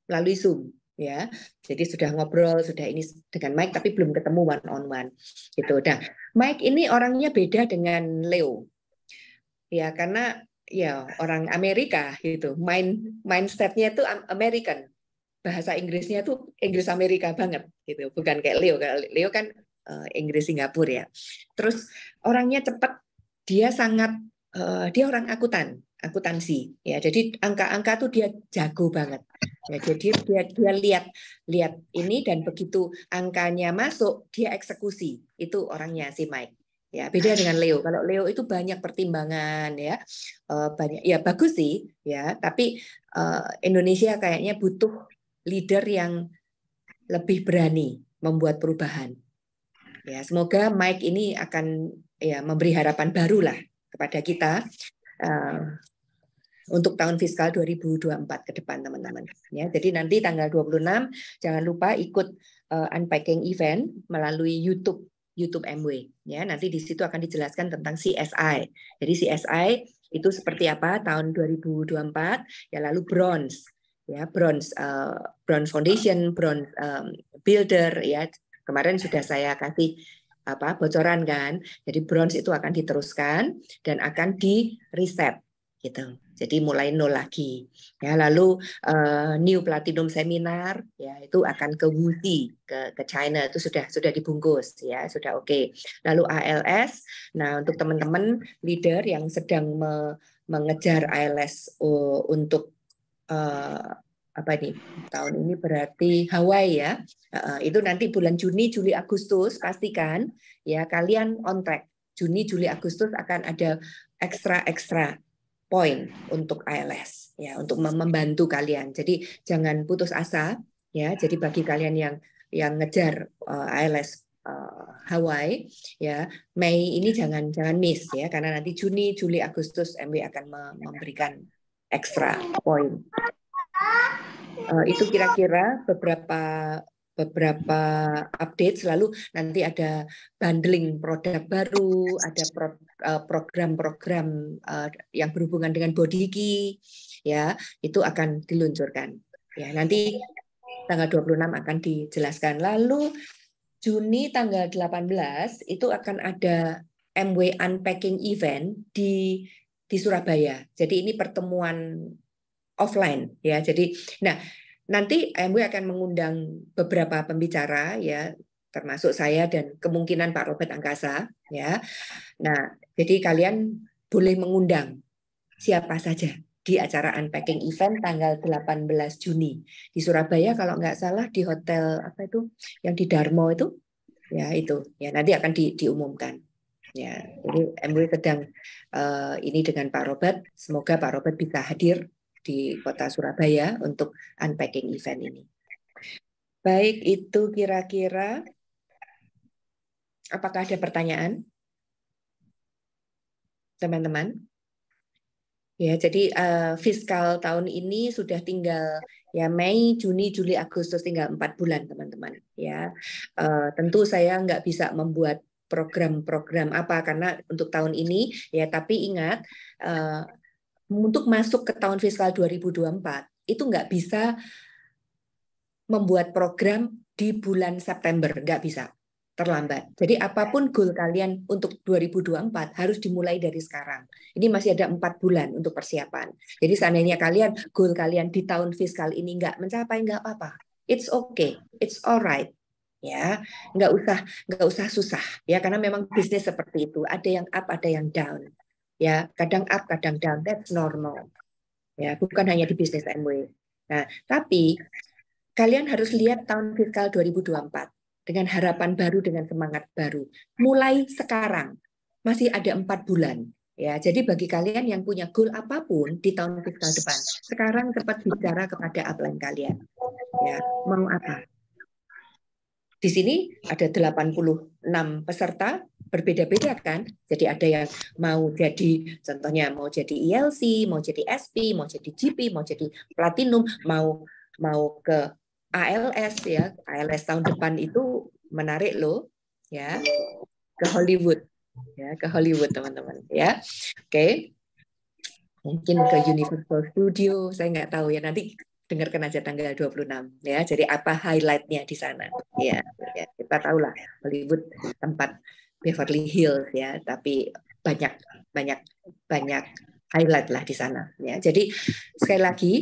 melalui Zoom ya jadi sudah ngobrol sudah ini dengan Mike tapi belum ketemu one on one gitu nah Mike ini orangnya beda dengan Leo ya karena ya orang Amerika gitu. Mind mindsetnya itu American. Bahasa Inggrisnya tuh Inggris Amerika banget gitu. Bukan kayak Leo. Leo kan uh, Inggris Singapura ya. Terus orangnya cepat. Dia sangat uh, dia orang akutan, akuntansi ya. Jadi angka-angka tuh dia jago banget. Ya, jadi dia dia lihat lihat ini dan begitu angkanya masuk dia eksekusi. Itu orangnya si Mike ya beda dengan Leo *laughs* kalau Leo itu banyak pertimbangan ya eh, banyak ya bagus sih ya tapi eh, Indonesia kayaknya butuh leader yang lebih berani membuat perubahan ya semoga Mike ini akan ya memberi harapan baru lah kepada kita uh, untuk tahun fiskal 2024 ke depan teman-teman ya jadi nanti tanggal 26 jangan lupa ikut uh, unpacking event melalui YouTube YouTube MW. Ya, nanti di situ akan dijelaskan tentang CSI. Jadi CSI itu seperti apa tahun 2024 ya lalu bronze ya bronze uh, bronze foundation bronze um, builder ya kemarin sudah saya kasih apa bocoran kan jadi bronze itu akan diteruskan dan akan di reset gitu. Jadi mulai nol lagi. Ya, lalu uh, New Platinum Seminar ya itu akan ke Wuxi ke ke China itu sudah sudah dibungkus ya, sudah oke. Okay. Lalu ALS. Nah, untuk teman-teman leader yang sedang me, mengejar ALS uh, eh, untuk uh, apa nih tahun ini berarti Hawaii ya uh, itu nanti bulan Juni Juli Agustus pastikan ya kalian on track Juni Juli Agustus akan ada ekstra ekstra poin untuk ALS ya untuk membantu kalian. Jadi jangan putus asa ya. Jadi bagi kalian yang yang ngejar uh, eh, ALS uh, eh, Hawaii ya Mei ini jangan jangan miss ya karena nanti Juni, Juli, Agustus MB akan memberikan ekstra poin. Uh, eh, itu kira-kira beberapa beberapa update selalu nanti ada bundling produk baru, ada pro, Eh, program-program eh, yang berhubungan dengan body key ya itu akan diluncurkan ya nanti tanggal 26 akan dijelaskan lalu Juni tanggal 18 itu akan ada MW unpacking event di di Surabaya jadi ini pertemuan offline ya jadi nah nanti MW akan mengundang beberapa pembicara ya termasuk saya dan kemungkinan Pak Robert Angkasa ya. Nah, jadi kalian boleh mengundang siapa saja di acara unpacking event tanggal 18 Juni di Surabaya kalau nggak salah di hotel apa itu yang di Darmo itu ya itu ya nanti akan di, diumumkan ya jadi MW sedang uh, ini dengan Pak Robert semoga Pak Robert bisa hadir di kota Surabaya untuk unpacking event ini baik itu kira-kira apakah ada pertanyaan teman-teman. Ya, jadi uh, fiskal tahun ini sudah tinggal ya Mei, Juni, Juli, Agustus tinggal empat bulan teman-teman. Ya, uh, tentu saya nggak bisa membuat program-program apa karena untuk tahun ini ya. Tapi ingat uh, untuk masuk ke tahun fiskal 2024 itu nggak bisa membuat program di bulan September, nggak bisa terlambat. Jadi apapun goal kalian untuk 2024 harus dimulai dari sekarang. Ini masih ada empat bulan untuk persiapan. Jadi seandainya kalian goal kalian di tahun fiskal ini nggak mencapai nggak apa-apa. It's okay, it's alright ya nggak usah nggak usah susah ya karena memang bisnis seperti itu ada yang up ada yang down ya kadang up kadang down that's normal ya bukan hanya di bisnis MW nah tapi kalian harus lihat tahun fiskal 2024 dengan harapan baru, dengan semangat baru. Mulai sekarang, masih ada empat bulan. Ya, jadi bagi kalian yang punya goal apapun di tahun fiskal depan, sekarang cepat bicara kepada upline kalian. Ya, mau apa? Di sini ada 86 peserta berbeda-beda kan. Jadi ada yang mau jadi contohnya mau jadi ELC, mau jadi SP, mau jadi GP, mau jadi platinum, mau mau ke ALS ya, ALS tahun depan itu menarik loh ya ke Hollywood ya ke Hollywood teman-teman ya. Oke. Okay. Mungkin ke Universal Studio, saya nggak tahu ya nanti dengarkan aja tanggal 26 ya. Jadi apa highlightnya di sana ya. ya kita tahulah Hollywood tempat Beverly Hills ya, tapi banyak banyak banyak highlight lah di sana ya. Jadi sekali lagi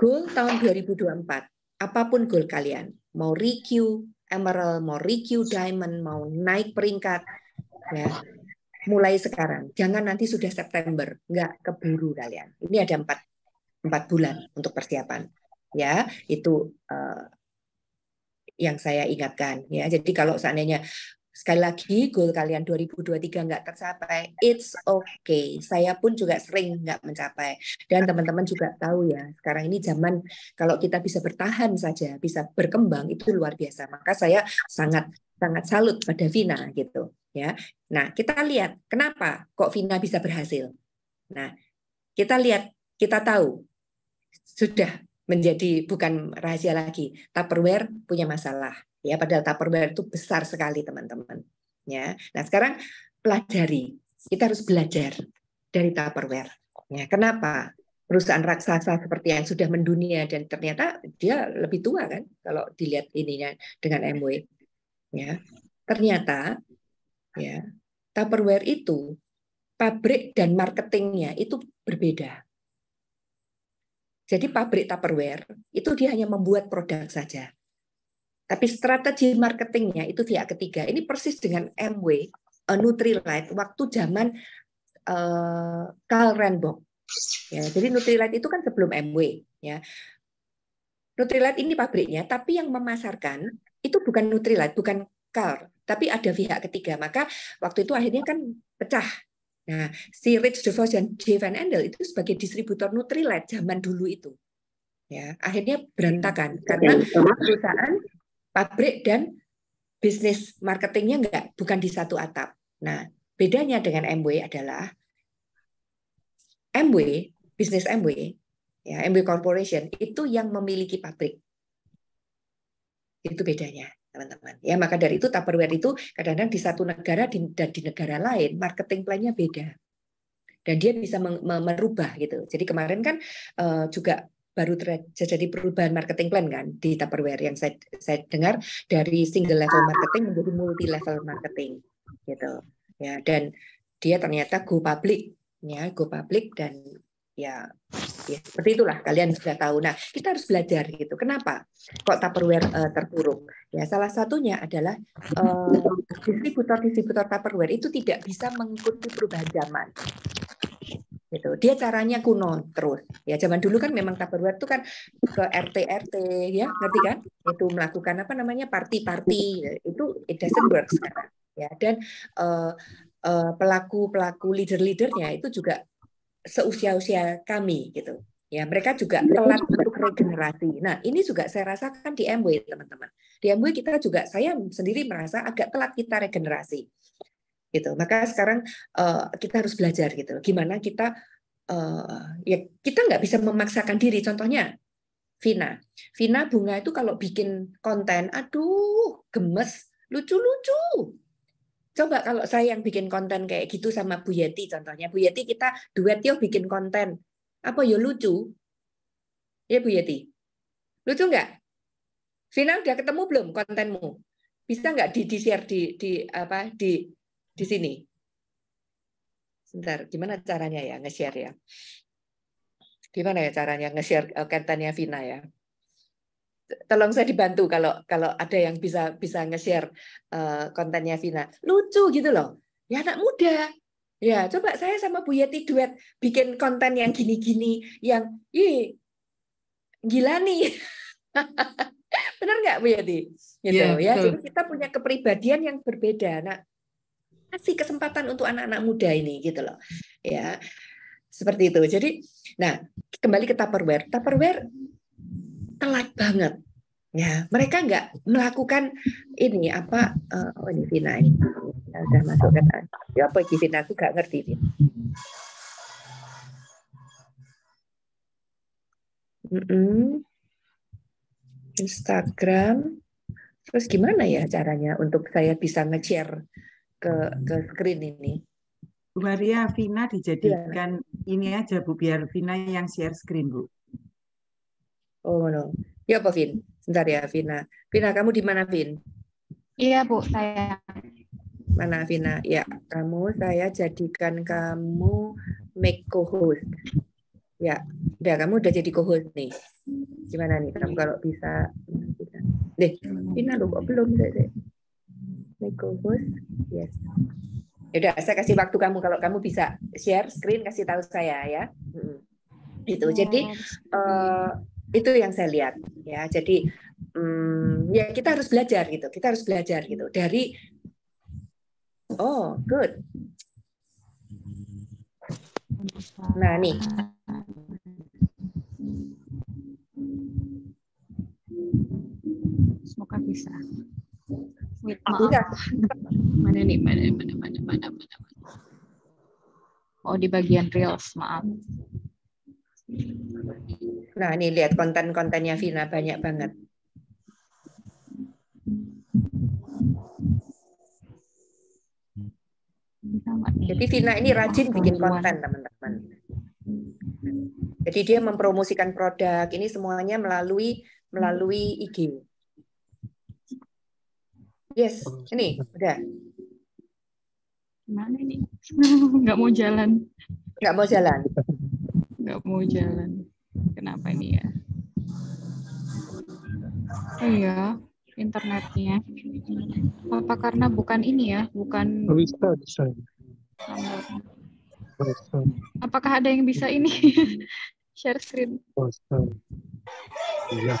goal tahun 2024 apapun goal kalian, mau RQ Emerald, mau RQ Diamond, mau naik peringkat, ya mulai sekarang. Jangan nanti sudah September, nggak keburu kalian. Ini ada empat empat bulan untuk persiapan, ya itu uh, yang saya ingatkan ya. Jadi kalau seandainya sekali lagi goal kalian 2023 nggak tercapai, it's okay. Saya pun juga sering nggak mencapai. Dan teman-teman juga tahu ya, sekarang ini zaman kalau kita bisa bertahan saja, bisa berkembang itu luar biasa. Maka saya sangat sangat salut pada Vina gitu ya. Nah, kita lihat kenapa kok Vina bisa berhasil. Nah, kita lihat, kita tahu sudah menjadi bukan rahasia lagi. Tupperware punya masalah. Ya, padahal Tupperware itu besar sekali, teman-teman. Ya. Nah, sekarang pelajari. Kita harus belajar dari Tupperware. Ya, kenapa? Perusahaan raksasa seperti yang sudah mendunia dan ternyata dia lebih tua kan kalau dilihat ininya dengan MW. Ya. Ternyata ya, Tupperware itu pabrik dan marketingnya itu berbeda. Jadi pabrik Tupperware itu dia hanya membuat produk saja. Tapi strategi marketingnya itu via ketiga. Ini persis dengan MW, eh, Nutrilite, waktu zaman uh, Karl Renbock. Ya, jadi Nutrilite itu kan sebelum MW. Ya. Nutrilite ini pabriknya, tapi yang memasarkan itu bukan Nutrilite, bukan Karl, tapi ada pihak ketiga. Maka waktu itu akhirnya kan pecah. Nah, si Rich DeVos dan J. Van Endel itu sebagai distributor Nutrilite zaman dulu itu. Ya, akhirnya berantakan karena perusahaan pabrik dan bisnis marketingnya enggak bukan di satu atap. Nah, bedanya dengan MW adalah MW, bisnis MW, ya MW Corporation itu yang memiliki pabrik. Itu bedanya, teman-teman. Ya, maka dari itu Tupperware itu kadang-kadang di satu negara dan di negara lain marketing plan-nya beda dan dia bisa merubah gitu. Jadi kemarin kan eh, juga baru terjadi perubahan marketing plan kan di Tupperware yang saya, saya dengar dari single level marketing menjadi multi level marketing gitu ya dan dia ternyata go public ya go public dan ya ya seperti itulah kalian sudah tahu nah kita harus belajar gitu kenapa kok Tupperware uh, terpuruk ya salah satunya adalah uh, eh, distributor distributor Tupperware itu tidak bisa mengikuti perubahan zaman gitu. Dia caranya kuno terus. Ya zaman dulu kan memang taperwar itu kan ke RT RT ya, ngerti kan? Itu melakukan apa namanya party-party itu it doesn't work sekarang. Ya dan uh, uh, pelaku-pelaku leader-leadernya itu juga seusia-usia kami gitu. Ya, mereka juga telat untuk regenerasi. Nah, ini juga saya rasakan di MW, teman-teman. Di MW kita juga saya sendiri merasa agak telat kita regenerasi gitu maka sekarang uh, kita harus belajar gitu gimana kita uh, ya kita nggak bisa memaksakan diri contohnya Vina Vina bunga itu kalau bikin konten aduh gemes lucu-lucu Coba kalau saya yang bikin konten kayak gitu sama Bu Yeti contohnya. Bu Yeti kita duet yuk bikin konten. Apa yo ya lucu? Ya Bu Yeti. Lucu nggak? Vina udah ketemu belum kontenmu? Bisa nggak di, di di di apa di di sini. Sebentar, gimana caranya ya nge-share ya? Gimana ya caranya nge-share eh, kaitannya Vina ya? Tolong saya dibantu kalau kalau ada yang bisa bisa nge-share uh, kontennya Vina. Lucu gitu loh. Ya anak muda. Ya, coba saya sama Bu Yeti duet bikin konten yang gini-gini yang ih gila nih. *laughs* Benar nggak Bu Yati? Gitu yeah, ya. Jadi kita punya kepribadian yang berbeda. Nah, kasih kesempatan untuk anak-anak muda ini gitu loh ya seperti itu jadi nah kembali ke Tupperware Tupperware telat banget ya mereka nggak melakukan ini apa uh, oh ini Vina ini sudah ya, udah masuk ke ya apa ini Vina aku nggak ngerti ini Instagram terus gimana ya caranya untuk saya bisa nge-share ke hmm. ke screen ini. Bu Maria, Vina dijadikan ya. ini aja Bu, biar Vina yang share screen Bu. Oh no. Ya Pak Vin, sebentar ya Vina. Vina, kamu di mana Vin? Iya Bu, saya. Mana Vina? Ya, kamu saya jadikan kamu make co-host. Ya, udah kamu udah jadi co-host nih. Gimana nih kamu iya. kalau bisa? Deh, Vina lo kok belum deh. Microbus. Yes. Yaudah, saya kasih waktu kamu kalau kamu bisa share screen kasih tahu saya ya. Hmm. Itu. Iya. Jadi uh, itu yang saya lihat ya. Jadi um, ya kita harus belajar gitu. Kita harus belajar gitu dari Oh, good. Nah, nih. Semoga bisa. Wait, maaf. mana nih, mana, mana, mana, mana, mana, mana. Oh, di bagian Reels, maaf. Nah, ini lihat konten-kontennya Vina banyak banget. Jadi Vina ini rajin bikin konten, teman-teman. Jadi dia mempromosikan produk ini semuanya melalui melalui IG. Yes, oh, iya. ini udah. Mana ini? *laughs* Gak mau jalan. Gak mau jalan. Gak mau jalan. Kenapa ini ya? Oh iya, internetnya. Apa karena bukan ini ya? Bukan. Oh, bisa, bisa. Apakah ada yang bisa ini? *laughs* Share screen. Oh, iya.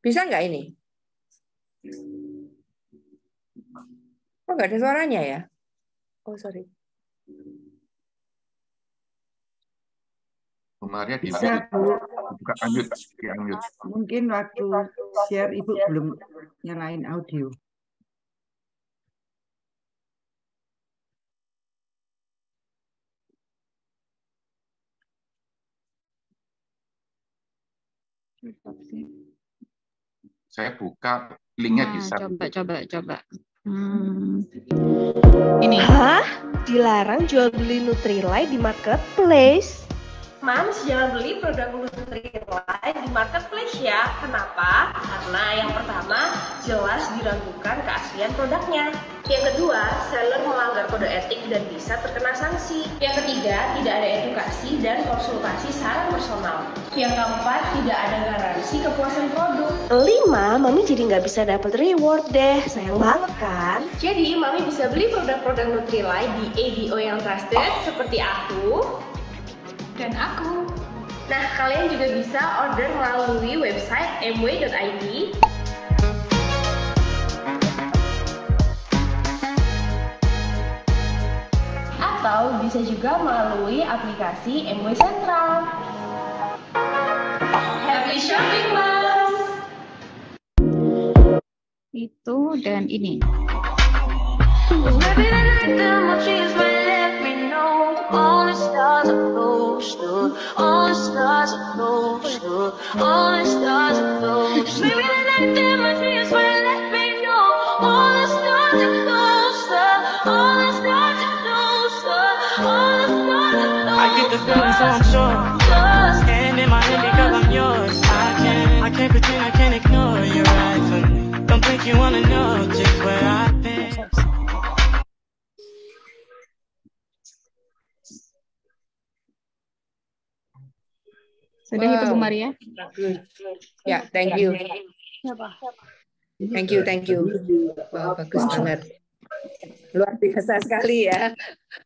Bisa nggak ini? Oh, nggak ada suaranya ya? Oh, sorry. Maria di Bisa, Bu. Buka lanjut, lanjut. Mungkin waktu share Ibu belum nyalain audio. Terima sih. Saya buka linknya nah, bisa. Coba, coba, coba. Hmm. Ini. Hah? Dilarang jual beli Nutrilite di marketplace? Mams jangan beli produk Nutrilla di marketplace ya. Kenapa? Karena yang pertama jelas diragukan keaslian produknya. Yang kedua, seller melanggar kode etik dan bisa terkena sanksi. Yang ketiga, tidak ada edukasi dan konsultasi secara personal. Yang keempat, tidak ada garansi kepuasan produk. Lima, Mami jadi nggak bisa dapat reward deh. Sayang banget kan? Jadi, Mami bisa beli produk-produk Nutrilite di ADO yang trusted seperti aku, dan aku. Nah, kalian juga bisa order melalui website mw.id atau bisa juga melalui aplikasi MW Central. Happy shopping, Mas! Itu dan ini. the stars are all the stars are close all the stars are close Maybe the night that my let me know, all the stars are closer, all the stars are closer, all the stars are closer. I get the feeling so I'm sure, I'm yours. I can't, I can't pretend, I can't ignore you right from Don't think you wanna know just where I've been. Sudah gitu, wow. itu Bu Maria. Ya, thank you. Thank you, thank you. Wow, bagus banget. Luar biasa sekali ya.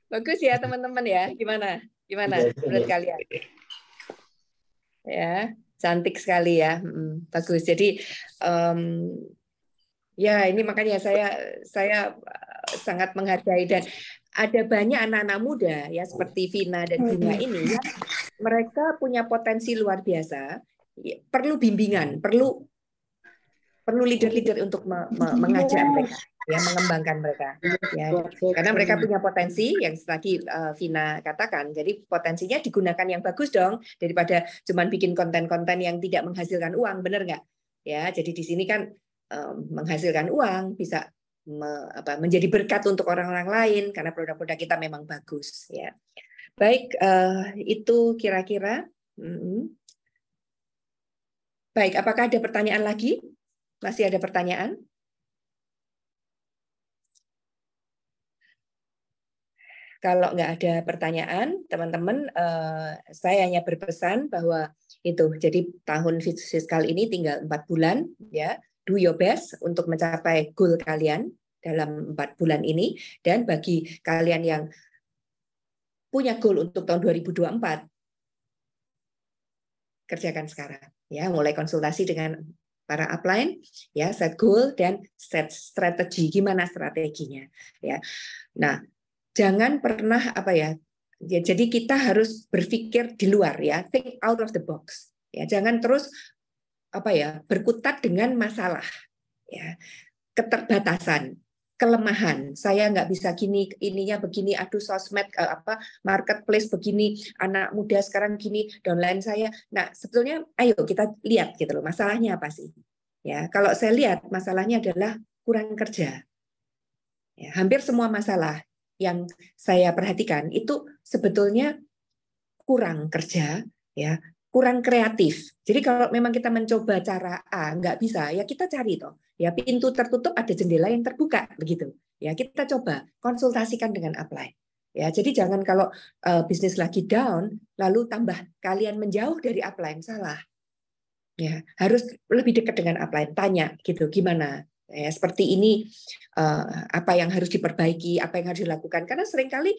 Bagus ya teman-teman ya. Gimana? Gimana iya, iya. menurut kalian? Ya, cantik sekali ya. bagus. Jadi um, ya ini makanya saya saya eh, sangat menghargai dan ada banyak anak-anak muda ya seperti Vina dan hmm. Bunga ini ya, mereka punya potensi luar biasa ya, perlu bimbingan perlu perlu leader-leader untuk me me hmm. mengajak mereka ya mengembangkan mereka hmm. ya karena mereka punya potensi yang tadi eh, Vina katakan jadi potensinya digunakan yang bagus dong daripada cuma bikin konten-konten yang tidak menghasilkan uang benar nggak ya jadi di sini kan eh, menghasilkan uang bisa me, apa, menjadi berkat untuk orang-orang lain karena produk-produk kita memang bagus ya baik uh, itu kira-kira mm -hmm. baik apakah ada pertanyaan lagi masih ada pertanyaan kalau nggak ada pertanyaan, teman-teman, eh, saya hanya berpesan bahwa itu. Jadi tahun fiskal ini tinggal empat bulan, ya do your best untuk mencapai goal kalian dalam empat bulan ini dan bagi kalian yang punya goal untuk tahun 2024 kerjakan sekarang ya mulai konsultasi dengan para upline ya set goal dan set strategi gimana strateginya ya nah jangan pernah apa ya ya jadi kita harus berpikir di luar ya think out of the box ya jangan terus apa ya berkutat dengan masalah ya keterbatasan kelemahan saya nggak bisa gini ininya begini aduh sosmed eh, apa marketplace begini anak muda sekarang gini downline saya nah sebetulnya ayo kita lihat gitu loh masalahnya apa sih ya kalau saya lihat masalahnya adalah kurang kerja ya, hampir semua masalah yang saya perhatikan itu sebetulnya kurang kerja ya kurang kreatif. Jadi kalau memang kita mencoba cara A nggak bisa, ya kita cari toh. Ya pintu tertutup ada jendela yang terbuka begitu. Ya kita coba konsultasikan dengan apply Ya, jadi jangan kalau uh, bisnis lagi down lalu tambah kalian menjauh dari apply yang salah. Ya, harus lebih dekat dengan apply tanya gitu gimana. Ya, seperti ini eh, apa yang harus diperbaiki, apa yang harus dilakukan karena seringkali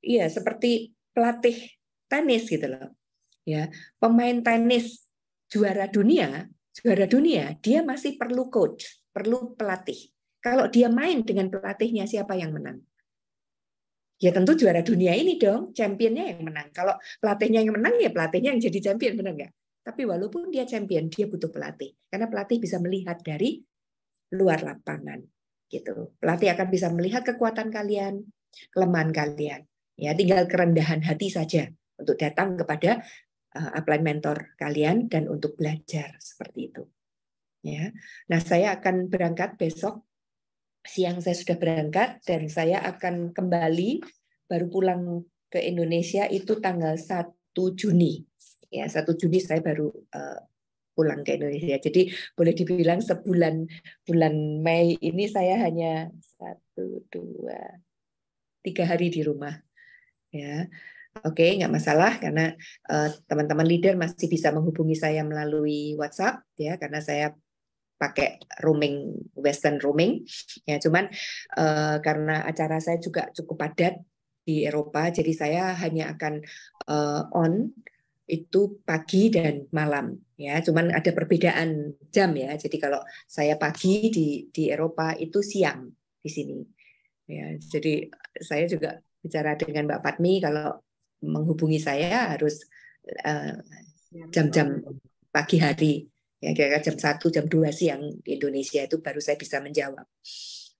ya seperti pelatih tenis gitu loh ya pemain tenis juara dunia juara dunia dia masih perlu coach perlu pelatih kalau dia main dengan pelatihnya siapa yang menang ya tentu juara dunia ini dong championnya yang menang kalau pelatihnya yang menang ya pelatihnya yang jadi champion benar nggak tapi walaupun dia champion dia butuh pelatih karena pelatih bisa melihat dari luar lapangan gitu pelatih akan bisa melihat kekuatan kalian kelemahan kalian ya tinggal kerendahan hati saja untuk datang kepada Eh, upline mentor kalian dan untuk belajar seperti itu. Ya. Nah, saya akan berangkat besok siang saya sudah berangkat dan saya akan kembali baru pulang ke Indonesia itu tanggal 1 Juni. Ya, 1 Juni saya baru uh, pulang ke Indonesia. Jadi boleh dibilang sebulan bulan Mei ini saya hanya satu dua tiga hari di rumah. Ya, Oke, okay, nggak masalah karena eh, teman-teman uh, leader masih bisa menghubungi saya melalui WhatsApp ya karena saya pakai roaming Western roaming ya cuman uh, karena acara saya juga cukup padat di Eropa jadi saya hanya akan uh, on itu pagi dan malam ya cuman ada perbedaan jam ya jadi kalau saya pagi di di Eropa itu siang di sini ya jadi saya juga bicara dengan Mbak Patmi kalau menghubungi saya harus eh, iya, jam-jam uh, pagi hari ya kira-kira jam 1 jam 2 siang di Indonesia itu baru saya bisa menjawab.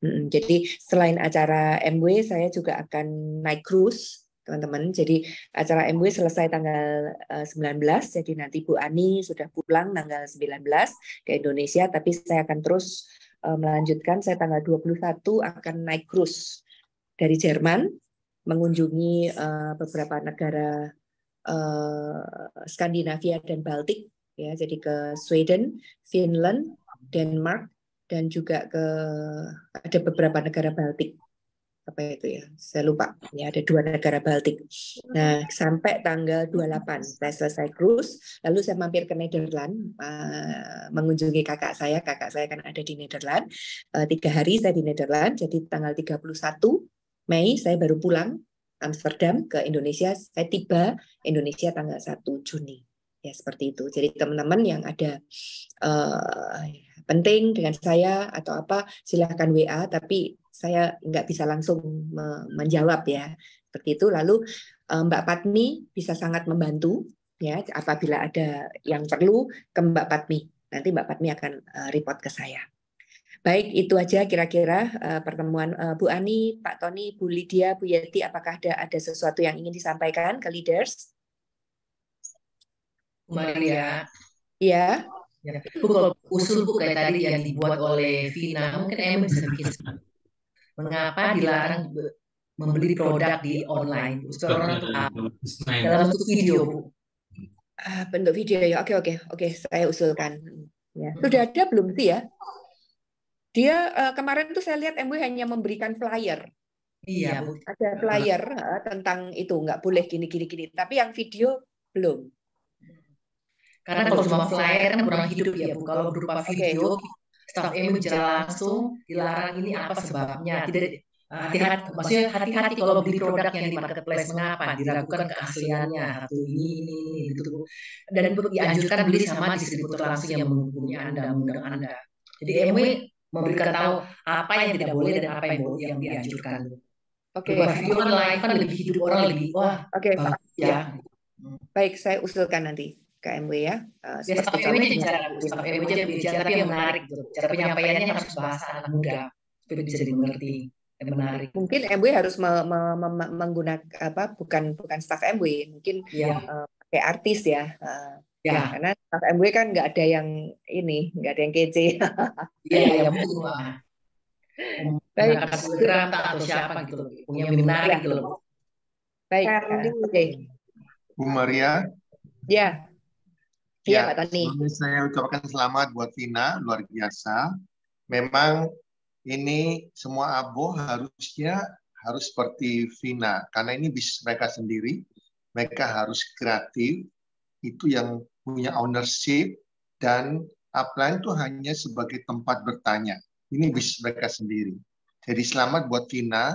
Hmm, jadi selain acara MW saya juga akan naik cruise teman-teman. Jadi acara MW selesai tanggal 19 eh, jadi nanti Bu Ani sudah pulang tanggal 19 ke Indonesia tapi saya akan terus eh, melanjutkan saya tanggal 21 akan naik cruise dari Jerman mengunjungi uh, beberapa negara uh, Skandinavia dan Baltik ya jadi ke Sweden, Finland, Denmark dan juga ke ada beberapa negara Baltik apa itu ya saya lupa ya ada dua negara Baltik nah sampai tanggal 28 saya selesai cruise lalu saya mampir ke Nederland uh, mengunjungi kakak saya kakak saya kan ada di Nederland uh, tiga hari saya di Nederland jadi tanggal 31 Mei saya baru pulang Amsterdam ke Indonesia. Saya tiba Indonesia tanggal 1 Juni. Ya seperti itu. Jadi teman-teman yang ada uh, penting dengan saya atau apa silahkan WA. Tapi saya nggak bisa langsung me menjawab ya seperti itu. Lalu uh, Mbak Patmi bisa sangat membantu ya apabila ada yang perlu ke Mbak Patmi. Nanti Mbak Patmi akan uh, report ke saya. Baik, itu aja kira-kira uh, pertemuan uh, Bu Ani, Pak Tony, Bu Lydia, Bu Yeti, apakah ada ada sesuatu yang ingin disampaikan ke leaders? Maria. Ya. Iya. ya. Bu, kalau usul Bu kayak tadi yang dibuat oleh Vina, mungkin em bisa bikin mengapa dilarang membeli produk di online Usul orang dalam bentuk video Bu. Uh, bentuk video ya, oke oke oke, saya usulkan. Ya. Hmm. Sudah ada belum sih ya? Dia uh, kemarin tuh saya lihat MUI hanya memberikan flyer. Iya, iya Bu. Ada flyer uh, tentang itu nggak boleh gini gini gini. Tapi yang video belum. Karena kalau cuma flyer kan kurang kan hidup ya Bu. Kalau berupa video, okay. staff MW bicara langsung dilarang ini apa sebabnya. Tidak eh, hati-hati, maksudnya hati-hati kalau beli produk yang di marketplace mengapa diragukan keasliannya satu ini ini gitu, dan dianjurkan beli sama distributor langsung yang menghubungi anda mengundang anda jadi MW memberikan tahu apa yang tidak boleh dan apa yang boleh yang dianjurkan. Oke. Okay. Video kan live kan lebih hidup orang lebih wah. Oke okay, ya. ya. Baik, saya usulkan nanti ke MW ya. Uh, ya staf MW bicara, staf MW bicara tapi yang menarik gitu. Cara penyampaiannya harus bahasa anak muda supaya bisa dimengerti dan menarik. Mungkin MW harus me me me menggunakan apa bukan bukan staff MW, mungkin ya. uh, eh, pakai artis ya. Uh, Ya. ya, karena Mas MW kan nggak ada yang ini, nggak ada yang kece. Iya, ya, *laughs* yang tua Baik. Kerata atau siapa gitu, punya menarik iya, gitu loh. Baik. Oke. Bu Maria. Ya. Iya, ya, Pak Tani. Saya ucapkan selamat buat Vina, luar biasa. Memang ini semua abo harusnya harus seperti Vina, karena ini bisnis mereka sendiri, mereka harus kreatif, itu yang punya ownership dan upline itu hanya sebagai tempat bertanya. Ini bisnis mereka sendiri. Jadi selamat buat Vina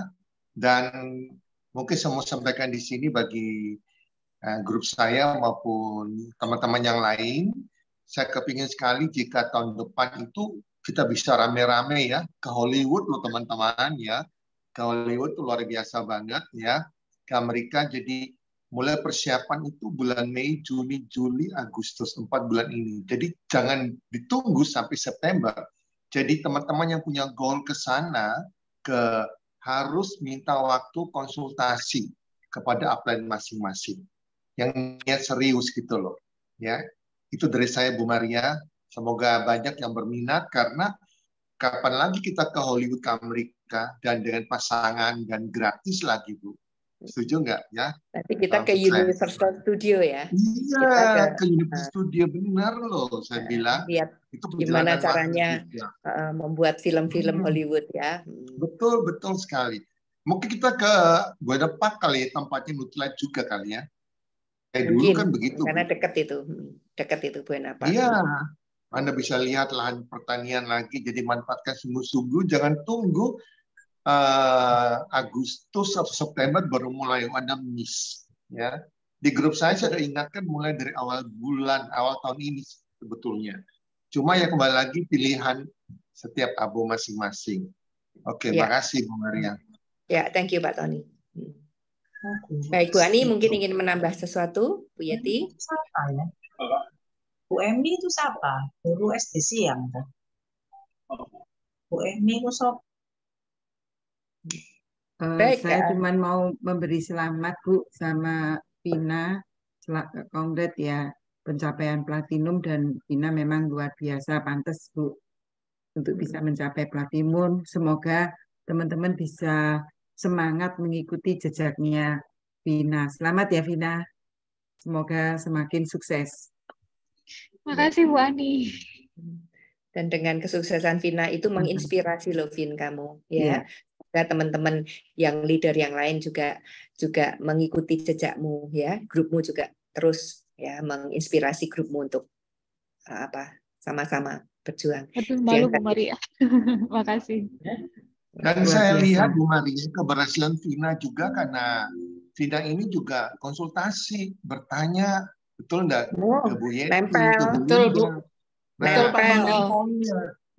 dan mungkin saya mau sampaikan di sini bagi eh, grup saya maupun teman-teman yang lain. Saya kepingin sekali jika tahun depan itu kita bisa rame-rame ya ke Hollywood loh teman-teman ya. Ke Hollywood itu luar biasa banget ya. Ke Amerika jadi mulai persiapan itu bulan Mei, Juni, Juli, Agustus, empat bulan ini. Jadi jangan ditunggu sampai September. Jadi teman-teman yang punya goal ke sana, ke harus minta waktu konsultasi kepada upline masing-masing yang niat serius gitu loh ya itu dari saya Bu Maria semoga banyak yang berminat karena kapan lagi kita ke Hollywood ke Amerika dan dengan pasangan dan gratis lagi Bu Setuju nggak ya? Nanti kita ke Universal Studio ya. Iya, ke, ke Universal uh, Studio benar loh saya uh, bilang. Lihat itu gimana caranya uh, membuat film-film hmm. Hollywood ya. Hmm. Betul betul sekali. Mungkin kita ke Park kali ya, tempatnya Nutla juga kali ya. Kayak Mungkin, dulu kan begitu. Karena dekat itu, hmm, dekat itu Buena Park. Iya, anda bisa lihat lahan pertanian lagi, jadi manfaatkan sungguh-sungguh, jangan tunggu uh, Agustus atau September baru mulai ada miss ya di grup saya saya sudah ingatkan mulai dari awal bulan awal tahun ini sebetulnya cuma ya kembali lagi pilihan setiap abu masing-masing oke okay, ya. makasih Bu Maria ya thank you Pak Tony hmm. baik Bu Ani mungkin ingin menambah sesuatu Bu Yeti ya? Bu Emi itu siapa guru SDC siang oh. Bu Emi itu siapa Eh, Baik, saya cuma mau memberi selamat Bu sama Vina kongret eh, ya pencapaian platinum dan Vina memang luar biasa pantas Bu untuk bisa hmm. mencapai platinum. Semoga teman-teman bisa semangat mengikuti jejaknya Vina. Selamat ya Vina. Semoga semakin sukses. Terima kasih Bu Ani. Dan dengan kesuksesan Vina itu hmm. menginspirasi loh Vin kamu ya. ya semoga teman-teman yang leader yang lain juga juga mengikuti jejakmu ya grupmu juga terus ya menginspirasi grupmu untuk eh, apa sama-sama berjuang. Aduh, malu Bu Maria. *laughs* Makasih. Dan ya, saya lihat Bu Maria keberhasilan Vina juga karena Vina ini juga konsultasi, bertanya, betul enggak? Oh, ke Bu Yeti, Ke Bu betul, Bu. Nah,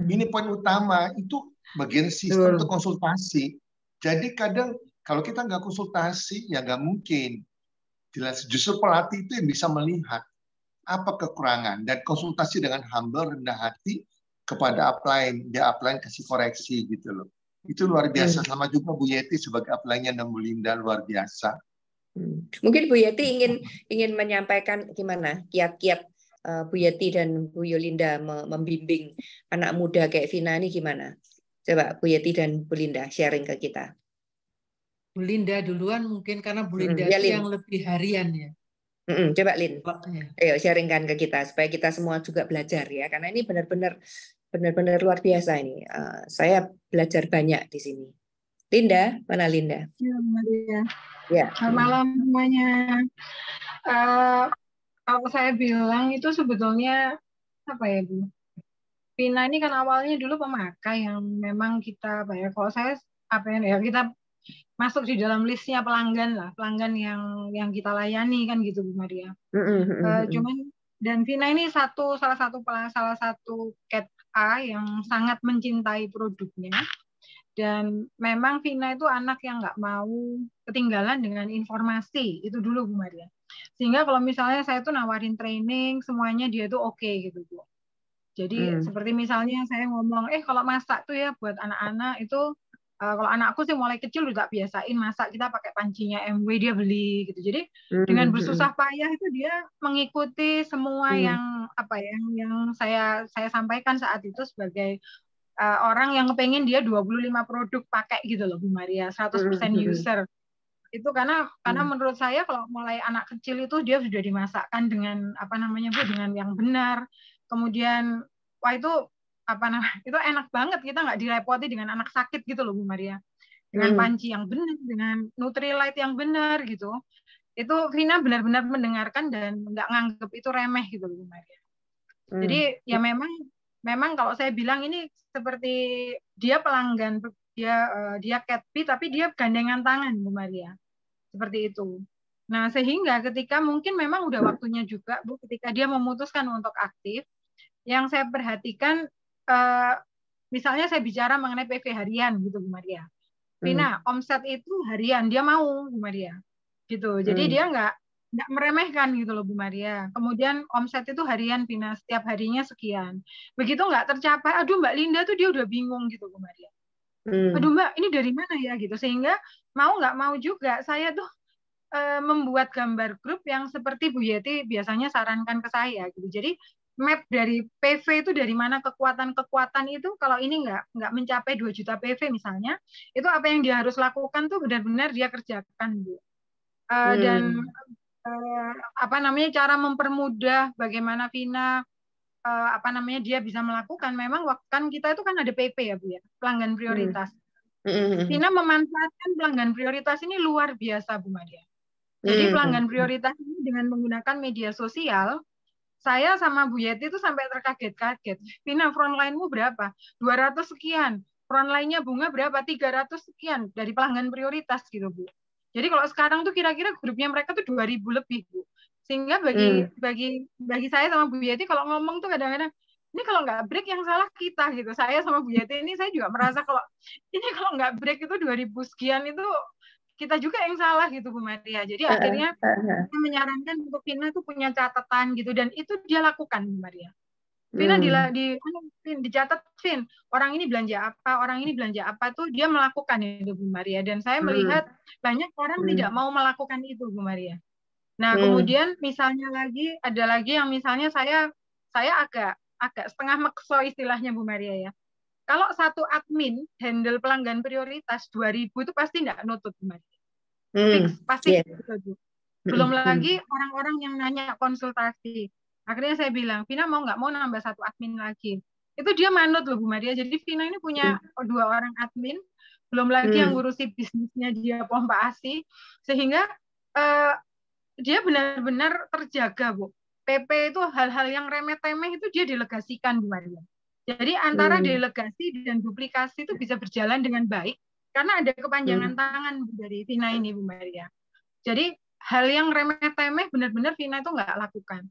Ini poin utama, itu bagian sistem untuk konsultasi. Jadi kadang kalau kita nggak konsultasi ya nggak mungkin. Jelas justru pelatih itu yang bisa melihat apa kekurangan dan konsultasi dengan humble rendah hati kepada upline dia upline kasih koreksi gitu loh itu luar hmm. biasa sama juga Bu Yeti sebagai upline-nya dan Bu Linda luar biasa hmm. mungkin Bu Yeti ingin ingin menyampaikan gimana kiat-kiat eh, Bu Yeti dan Bu Yolinda membimbing anak muda kayak Vina ini gimana Coba Bu Yeti dan Bu Linda sharing ke kita. Bu Linda duluan mungkin karena Bu Linda ya, Lin. yang lebih harian ya. coba Lin, oh, ya. ayo sharingkan ke kita supaya kita semua juga belajar ya, karena ini benar-benar benar-benar luar biasa ini. Eh, saya belajar banyak di sini. Linda, mana Linda? Ya, Maria. Ya. Selamat malam semuanya. Uh, kalau saya bilang itu sebetulnya apa ya Bu? Vina ini kan awalnya dulu pemakai yang memang kita apa ya kalau saya apa ya, ya kita masuk di dalam listnya pelanggan lah pelanggan yang yang kita layani kan gitu Bu Maria. Mm-hmm. Uh, cuman dan Vina ini satu salah satu salah satu cat A yang sangat mencintai produknya dan memang Vina itu anak yang nggak mau ketinggalan dengan informasi itu dulu Bu Maria. Sehingga kalau misalnya saya tuh nawarin training semuanya dia tuh oke okay, gitu Bu. Jadi hmm. seperti misalnya saya ngomong, eh kalau masak tuh ya buat anak-anak itu uh, kalau anakku sih mulai kecil udah biasain masak kita pakai pancinya MW dia beli gitu. Jadi hmm. dengan hmm, bersusah hmm. payah itu dia mengikuti semua hmm. yang apa yang yang saya saya sampaikan saat itu sebagai uh, orang yang kepengen dia 25 produk pakai gitu loh Bu Maria, 100% hmm, user. itu karena karena hmm. menurut saya kalau mulai anak kecil itu dia sudah dimasakkan dengan apa namanya bu dengan yang benar kemudian wah itu apa namanya *laughs* itu enak banget kita nggak direpoti dengan anak sakit gitu loh Bu Maria dengan hmm. panci yang benar dengan Nutrilite yang benar gitu itu Vina benar-benar mendengarkan dan nggak nganggap itu remeh gitu loh Bu Maria hmm. jadi ya memang memang kalau saya bilang ini seperti dia pelanggan dia uh, dia catpi tapi dia gandengan tangan Bu Maria seperti itu Nah, sehingga ketika mungkin memang udah waktunya juga, Bu, ketika dia memutuskan untuk aktif, yang saya perhatikan uh, misalnya saya bicara mengenai PV harian gitu Bu Maria. Pina, hmm. omset itu harian dia mau Bu Maria. Gitu. Jadi hmm. dia nggak nggak meremehkan gitu loh Bu Maria. Kemudian omset itu harian Pina, setiap harinya sekian. Begitu nggak tercapai, aduh Mbak Linda tuh dia udah bingung gitu Bu Maria. Hmm. Aduh Mbak, ini dari mana ya gitu. Sehingga mau nggak mau juga saya tuh eh, membuat gambar grup yang seperti Bu Yeti biasanya sarankan ke saya gitu. Jadi map dari PV itu dari mana kekuatan-kekuatan itu kalau ini nggak nggak mencapai 2 juta PV misalnya itu apa yang dia harus lakukan tuh benar-benar dia kerjakan bu uh, hmm. dan uh, apa namanya cara mempermudah bagaimana Vina uh, apa namanya dia bisa melakukan memang waktu kan kita itu kan ada PP ya bu ya pelanggan prioritas hmm. Hmm, hmm, hmm. Vina memanfaatkan pelanggan prioritas ini luar biasa bu Maria jadi pelanggan prioritas ini dengan menggunakan media sosial saya sama Bu Yeti itu sampai terkaget-kaget. Pina frontline-mu berapa? 200 sekian. Frontline-nya bunga berapa? 300 sekian dari pelanggan prioritas gitu, Bu. Jadi kalau sekarang tuh kira-kira grupnya mereka tuh 2000 lebih, Bu. Sehingga bagi hmm. bagi bagi saya sama Bu Yeti kalau ngomong tuh kadang-kadang ini kalau nggak break yang salah kita gitu. Saya sama Bu yeti ini saya juga merasa kalau ini kalau nggak break itu 2000 sekian itu kita juga yang salah gitu Bu Maria. Jadi akhirnya uh, uh. saya menyarankan untuk Vina itu punya catatan gitu dan itu dia lakukan Bu Maria. Vina hmm. di, di anu, Vin, dicatat Vin, orang ini belanja apa, orang ini belanja apa tuh dia melakukan itu Bu Maria dan saya hmm. melihat banyak orang hmm. tidak mau melakukan itu Bu Maria. Nah, hmm. kemudian misalnya lagi ada lagi yang misalnya saya saya agak agak setengah makso istilahnya Bu Maria ya. Kalau satu admin handle pelanggan prioritas 2000 itu pasti tidak nutut Bu Maria fix hmm, pasti yeah. setuju gitu, hmm, belum hmm, -hmm. lagi orang-orang yang nanya konsultasi akhirnya saya bilang Vina mau nggak mau nambah satu admin lagi itu dia manut loh Bu Maria jadi Vina ini punya hmm. Oh, dua orang admin belum lagi hmm. yang ngurusi bisnisnya dia pompa asi sehingga uh, dia benar-benar terjaga bu PP itu hal-hal yang remeh-temeh itu dia delegasikan bu Maria jadi antara delegasi dan duplikasi itu bisa berjalan dengan baik karena ada kepanjangan hmm. tangan dari Vina ini, Bu Maria. Jadi hal yang remeh-temeh benar-benar Vina itu nggak lakukan.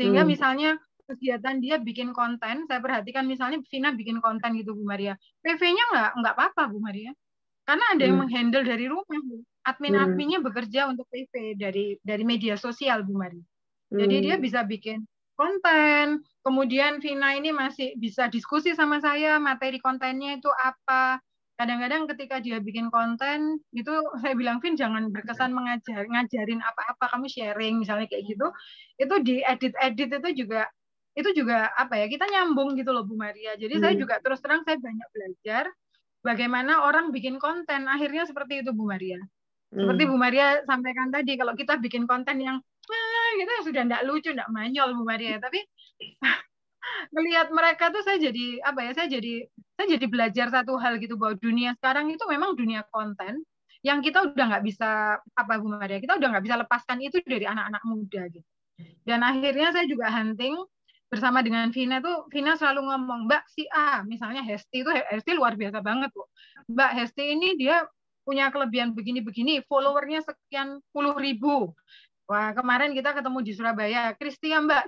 Sehingga hmm. misalnya kegiatan dia bikin konten, saya perhatikan misalnya Vina bikin konten gitu Bu Maria, PV-nya nggak nggak apa-apa Bu Maria, karena ada yang hmm. menghandle dari rumah, admin-adminnya hmm. bekerja untuk PV dari dari media sosial Bu Maria, jadi hmm. dia bisa bikin konten, kemudian Vina ini masih bisa diskusi sama saya materi kontennya itu apa, kadang-kadang ketika dia bikin konten itu saya bilang Vin jangan berkesan mengajar ngajarin apa-apa kamu sharing misalnya kayak gitu itu di edit edit itu juga itu juga apa ya kita nyambung gitu loh Bu Maria jadi hmm. saya juga terus terang saya banyak belajar bagaimana orang bikin konten akhirnya seperti itu Bu Maria seperti hmm. Bu Maria sampaikan tadi kalau kita bikin konten yang kita gitu, sudah tidak lucu tidak manyol Bu Maria tapi ngelihat mereka tuh saya jadi apa ya saya jadi saya jadi belajar satu hal gitu bahwa dunia sekarang itu memang dunia konten yang kita udah nggak bisa apa Bu Maria kita udah nggak bisa lepaskan itu dari anak-anak muda gitu dan akhirnya saya juga hunting bersama dengan Vina tuh Vina selalu ngomong Mbak si A misalnya Hesti itu Hesti luar biasa banget tuh Mbak Hesti ini dia punya kelebihan begini-begini followernya sekian puluh ribu Wah, kemarin kita ketemu di Surabaya, Kristian Mbak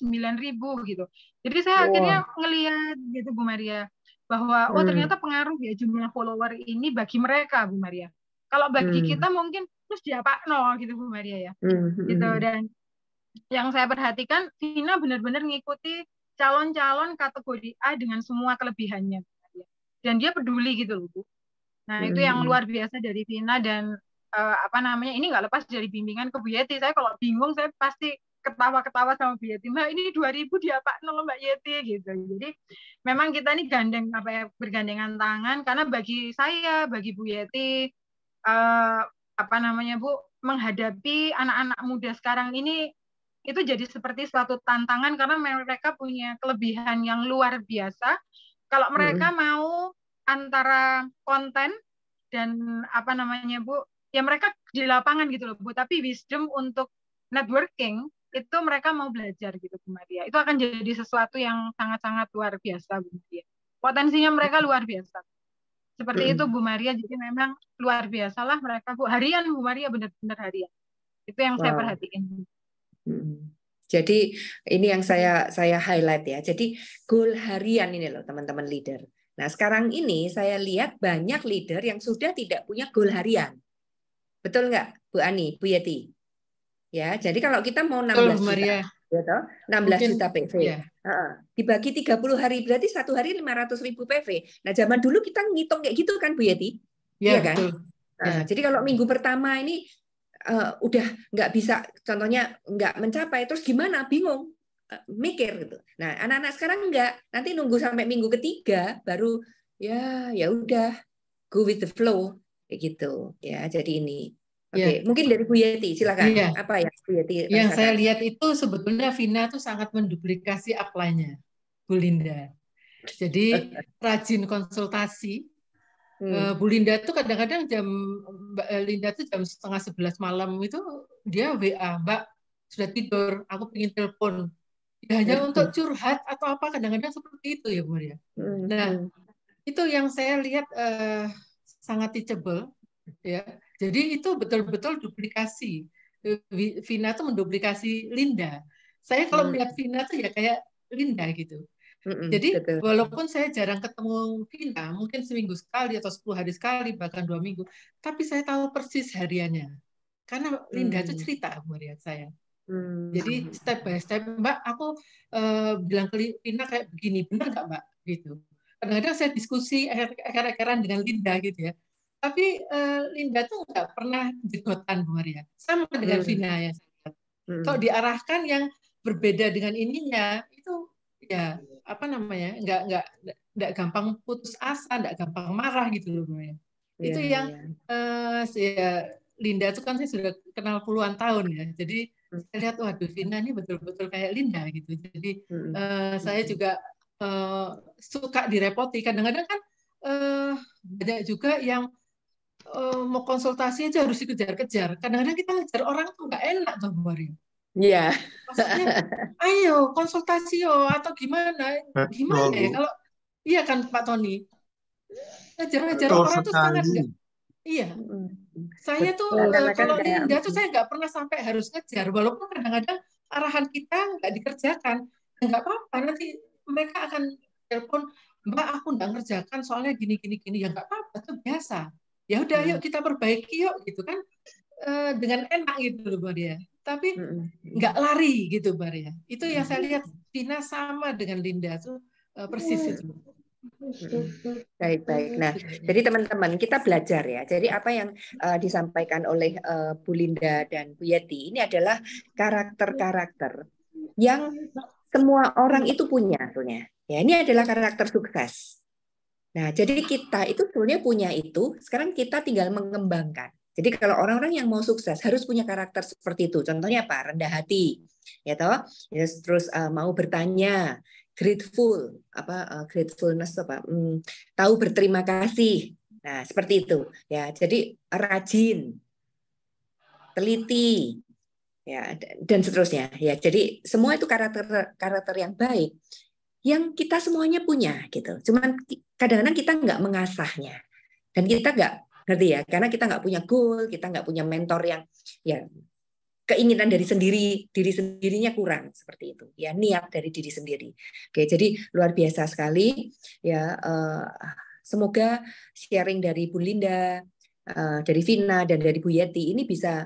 59 ribu gitu. Jadi saya oh. akhirnya ngelihat gitu Bu Maria bahwa oh hmm. ternyata pengaruh ya jumlah follower ini bagi mereka Bu Maria. Kalau bagi hmm. kita mungkin terus siapa no gitu Bu Maria ya. Hmm, hmm, hmm. Gitu dan yang saya perhatikan Vina benar-benar ngikuti calon-calon kategori A dengan semua kelebihannya. Dan dia peduli gitu loh Bu. Nah, hmm. itu yang luar biasa dari Vina dan uh, apa namanya ini nggak lepas dari bimbingan ke Bu Yeti. Saya kalau bingung saya pasti ketawa-ketawa sama Bu Yeti. Mbak ini 2000 dia Pak nol Mbak Yeti gitu. Jadi memang kita ini gandeng apa ya bergandengan tangan karena bagi saya, bagi Bu Yeti uh, apa namanya Bu menghadapi anak-anak muda sekarang ini itu jadi seperti suatu tantangan karena mereka punya kelebihan yang luar biasa. Kalau mereka mm-hmm. mau antara konten dan apa namanya Bu ya mereka di lapangan gitu loh Bu tapi wisdom untuk networking itu mereka mau belajar gitu Bu Maria itu akan jadi sesuatu yang sangat-sangat luar biasa Bu Maria potensinya mereka mm-hmm. luar biasa seperti itu mm-hmm. Bu Maria jadi memang luar biasalah mereka Bu harian Bu Maria benar-benar harian itu yang wow. saya perhatiin mm-hmm. Jadi ini yang saya saya highlight ya. Jadi goal harian ini loh teman-teman leader. Nah, sekarang ini saya lihat banyak leader yang sudah tidak punya goal harian. Betul nggak, Bu Ani, Bu Yeti? Ya, jadi kalau kita mau 16 Betul, juta, Maria. Ya toh? 16 Mungkin, juta PV. Ya. Uh, dibagi 30 hari berarti satu hari 500 ribu PV. Nah, zaman dulu kita ngitung kayak gitu kan, Bu Yeti? Iya ya, kan? Nah, ya. Jadi kalau minggu pertama ini uh, udah nggak bisa, contohnya nggak mencapai, terus gimana? Bingung, uh, mikir gitu. Nah, anak-anak sekarang nggak, nanti nunggu sampai minggu ketiga baru ya ya udah go with the flow kayak gitu ya jadi ini ya. Oke, okay. ya. mungkin dari Bu Yeti, silakan. Ya. Apa ya Bu Yeti? Rasakan? Yang saya lihat itu sebetulnya Vina tuh sangat menduplikasi upline-nya Bu Linda. Jadi rajin konsultasi. Hmm. Eh, Bu Linda tuh kadang-kadang jam Mbak Linda tuh jam setengah sebelas malam itu dia WA Mbak sudah tidur, aku pengen telepon. Ya hanya hmm. untuk curhat atau apa kadang-kadang seperti itu ya Bu Maria. Hmm. Nah hmm. itu yang saya lihat. Uh, sangat teachable ya jadi itu betul-betul duplikasi Vina tuh menduplikasi Linda saya kalau hmm. melihat Vina tuh ya kayak Linda gitu hmm, jadi betul. walaupun saya jarang ketemu Vina mungkin seminggu sekali atau 10 hari sekali bahkan dua minggu tapi saya tahu persis hariannya karena Linda itu hmm. cerita melihat saya Hmm. Jadi step by step, Mbak, aku uh, bilang ke Vina kayak begini, benar nggak Mbak? Gitu kadang-kadang saya diskusi akar-akaran dengan Linda gitu ya tapi uh, Linda tuh nggak pernah jegotan Bu Maria sama dengan hmm. Vina ya hmm. kalau diarahkan yang berbeda dengan ininya itu ya apa namanya nggak nggak nggak gampang putus asa nggak gampang marah gitu loh Bu Maria yeah, itu iya, yang yeah. Iya. uh, ya Linda itu kan saya sudah kenal puluhan tahun ya jadi hmm. saya lihat waduh Vina ini betul-betul kayak Linda gitu jadi hmm. uh, saya hmm. juga Eh, suka direpoti. Kadang-kadang kan uh, banyak juga yang uh, mau konsultasi aja harus dikejar-kejar. Kadang-kadang kita ngejar orang tuh nggak enak tuh, Mario. Iya. Yeah. ayo konsultasi yo oh, atau gimana? Gimana ya kalau iya kan Pak Tony? Ngejar-ngejar orang tuh sangat enggak. Iya. Saya tuh Lalu, kalau Linda tuh gitu. saya nggak pernah sampai harus ngejar, walaupun kadang-kadang arahan kita nggak dikerjakan. Ya nggak apa-apa, nanti mereka akan telepon, Mbak aku nggak ngerjakan soalnya gini gini gini ya nggak apa-apa itu biasa. Ya udah hmm. yuk kita perbaiki yuk gitu kan e, dengan enak gitu loh Mbak Tapi hmm, hmm, hmm. nggak lari gitu Mbak ya Itu yang saya lihat Tina sama dengan Linda tuh eh, persis itu. Baik-baik. Nah, gitu. jadi teman-teman kita belajar ya. Jadi apa yang uh, disampaikan oleh uh, Bu Linda dan Bu Yeti ini adalah karakter-karakter yang semua orang itu punya sebenarnya. Ya, ini adalah karakter sukses. Nah, jadi kita itu sebenarnya punya itu, sekarang kita tinggal mengembangkan. Jadi kalau orang-orang yang mau sukses harus punya karakter seperti itu. Contohnya apa? Rendah hati, ya toh. Yes, ya, terus uh, mau bertanya, grateful, apa uh, gratefulness apa? Hmm, tahu berterima kasih. Nah seperti itu. Ya, jadi rajin, teliti, ya dan seterusnya ya jadi semua itu karakter karakter yang baik yang kita semuanya punya gitu cuman kadang-kadang kita nggak mengasahnya dan kita nggak ngerti ya karena kita nggak punya goal kita nggak punya mentor yang ya keinginan dari sendiri diri sendirinya kurang seperti itu ya niat dari diri sendiri oke jadi luar biasa sekali ya uh, semoga sharing dari Bu Linda uh, dari Vina dan dari Bu Yeti ini bisa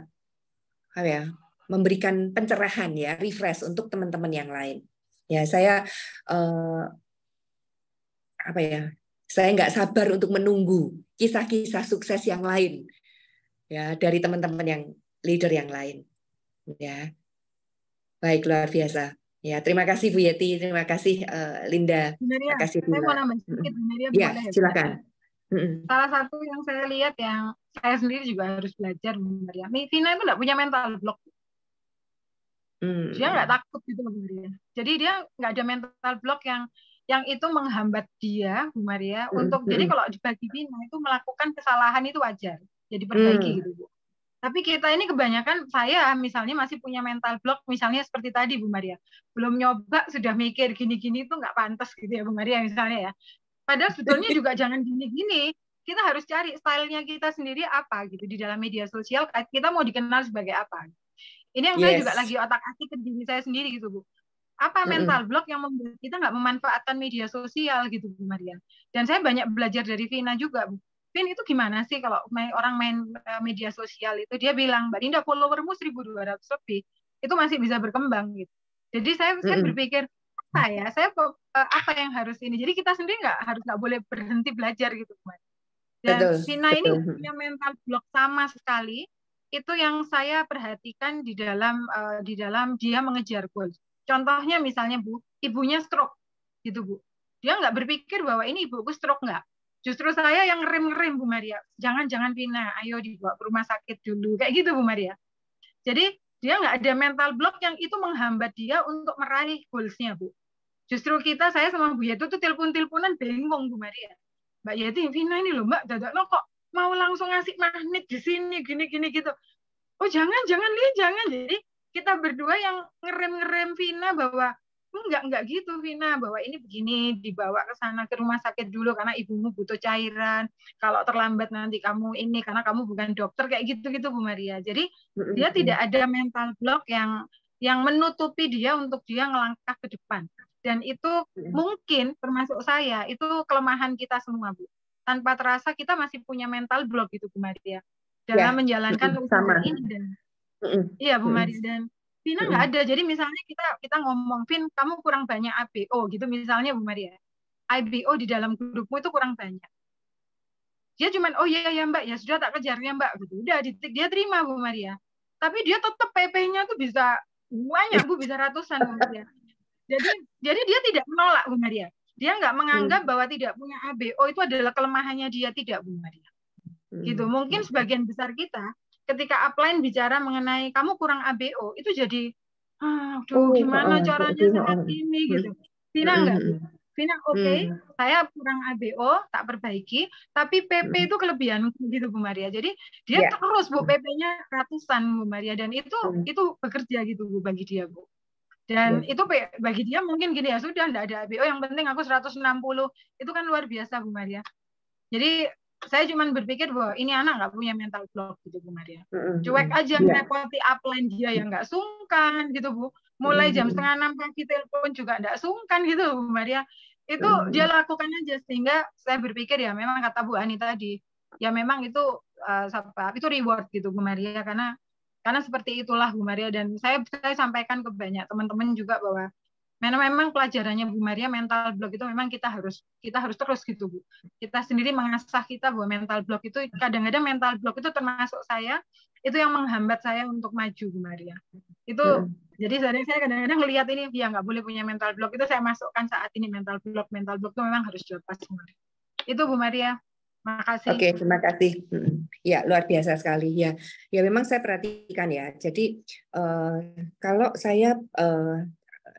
apa ya memberikan pencerahan ya, refresh untuk teman-teman yang lain. Ya, saya eh, apa ya? Saya nggak sabar untuk menunggu kisah-kisah sukses yang lain ya dari teman-teman yang leader yang lain. Ya, baik luar biasa. Ya, terima kasih Bu Yeti, terima kasih uh, Linda. Benaria, ya. terima kasih Bu. Saya mau sedikit, Benaria, ya, ya, ya silakan. Salah satu yang saya lihat yang saya sendiri juga harus belajar, Benaria. Ya. Vina itu nggak punya mental block. Hmm. Dia nggak takut gitu Bu Maria. Jadi dia nggak ada mental block yang yang itu menghambat dia Bu Maria hmm. untuk hmm. jadi kalau dibagi bina itu melakukan kesalahan itu wajar. Jadi perbaiki hmm. gitu Bu. Tapi kita ini kebanyakan saya misalnya masih punya mental block misalnya seperti tadi Bu Maria. Belum nyoba sudah mikir gini-gini itu nggak pantas gitu ya Bu Maria misalnya ya. Padahal sebetulnya juga *laughs* jangan gini-gini kita harus cari stylenya kita sendiri apa gitu di dalam media sosial kita mau dikenal sebagai apa ini yang yes. saya juga lagi otak atik ke diri saya sendiri gitu bu. Apa mental mm -hmm. block yang membuat kita nggak memanfaatkan media sosial gitu bu Maria? Dan saya banyak belajar dari Vina juga bu. Vin itu gimana sih kalau orang main eh, media sosial itu dia bilang Mbak Dinda followermu 1.200 lebih itu masih bisa berkembang gitu. Jadi saya mm -hmm. berpikir apa ya saya eh, apa yang harus ini. Jadi kita sendiri nggak harus nggak boleh berhenti belajar gitu, bu. Dan Vina ini punya mental block sama sekali itu yang saya perhatikan di dalam uh, di dalam dia mengejar goal. Contohnya misalnya Bu, ibunya stroke gitu Bu. Dia nggak berpikir bahwa ini ibuku stroke nggak. Justru saya yang rem-rem Bu Maria. Jangan-jangan pindah, ayo dibawa ke rumah sakit dulu. Kayak gitu Bu Maria. Jadi dia nggak ada mental block yang itu menghambat dia untuk meraih goalsnya Bu. Justru kita, saya sama Bu Yaitu tuh telepon-teleponan bingung Bu Maria. Mbak Yati, Vina ini loh Mbak, dadak no kok mau langsung ngasih magnet di sini gini gini gitu oh jangan jangan lihat jangan jadi kita berdua yang ngerem ngerem Vina bahwa enggak enggak gitu Vina bahwa ini begini dibawa ke sana ke rumah sakit dulu karena ibumu butuh cairan kalau terlambat nanti kamu ini karena kamu bukan dokter kayak gitu gitu Bu Maria jadi dia tidak ada mental block yang yang menutupi dia untuk dia ngelangkah ke depan dan itu mungkin termasuk saya itu kelemahan kita semua Bu tanpa terasa kita masih punya mental block gitu Bu Maria dalam ya, menjalankan usaha ini dan iya Bu Maria dan Vina nggak ada jadi misalnya kita kita ngomong Vin kamu kurang banyak ABO gitu misalnya Bu Maria IBO di dalam grupmu itu kurang banyak dia cuma oh iya ya Mbak ya sudah tak kejar ya, Mbak gitu udah titik dia terima Bu Maria tapi dia tetap PP-nya tuh bisa banyak Bu bisa ratusan Bu Maria jadi jadi dia tidak menolak Bu Maria dia nggak menganggap hmm. bahwa tidak punya ABO itu adalah kelemahannya dia tidak Bu Maria. Hmm, gitu. Mungkin sebagian besar kita ketika upline bicara mengenai kamu kurang ABO itu jadi ah, aduh oh, gimana ah, caranya saat ah. ini hmm. gitu. Pina enggak? Pina oke, okay, saya kurang ABO, tak perbaiki, tapi PP itu kelebihan gitu Bu Maria. Jadi dia ya. terus Bu PP-nya ratusan Bu Maria dan itu itu bekerja gitu Bu bagi dia Bu. Dan ya. itu bagi dia mungkin gini ya sudah tidak ada ABO yang penting aku 160 itu kan luar biasa Bu Maria. Jadi saya cuma berpikir bahwa ini anak nggak punya mental block gitu Bu Maria. Cuek aja yeah. merepoti upline dia yang nggak sungkan gitu Bu. Mulai jam setengah enam pagi telepon juga nggak sungkan gitu Bu Maria. Itu mm. dia lakukan aja sehingga saya berpikir ya memang kata Bu Ani tadi ya memang itu uh, itu reward gitu Bu Maria karena karena seperti itulah Bu Maria dan saya saya sampaikan ke banyak teman-teman juga bahwa memang memang pelajarannya Bu Maria mental block itu memang kita harus kita harus terus gitu Bu. Kita sendiri mengasah kita bahwa mental block itu kadang-kadang mental block itu termasuk saya itu yang menghambat saya untuk maju Bu Maria. Itu ya. jadi sering saya kadang-kadang melihat ini ya nggak boleh punya mental block itu saya masukkan saat ini mental block mental block itu memang harus dilepas Bu Maria. Itu Bu Maria. Makasih. Oke, okay, terima kasih. Hmm, ya, luar biasa sekali ya. Ya memang saya perhatikan ya. Jadi eh, kalau saya eh,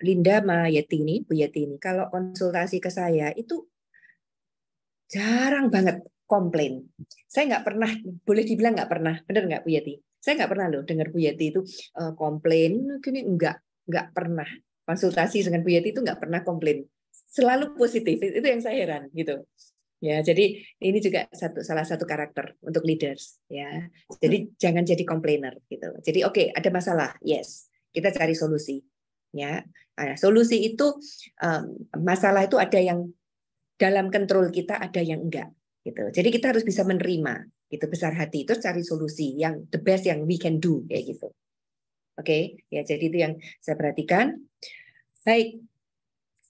Linda Ma ini, Bu ini, kalau konsultasi ke saya itu jarang banget komplain. Saya nggak pernah, boleh dibilang nggak pernah, benar nggak Bu Yeti? Saya nggak pernah loh dengar Bu Yeti itu eh, komplain, gini nggak, nggak pernah. Konsultasi dengan Bu Yeti itu nggak pernah komplain. Selalu positif, itu yang saya heran gitu. Ya, jadi ini juga satu salah satu karakter untuk leaders ya. Jadi hmm. jangan jadi komplainer gitu. Jadi oke, okay, ada masalah, yes. Kita cari solusi. Ya. Nah, solusi itu um, masalah itu ada yang dalam kontrol kita, ada yang enggak gitu. Jadi kita harus bisa menerima gitu besar hati terus cari solusi yang the best yang we can do kayak gitu. Oke, okay? ya jadi itu yang saya perhatikan. Baik.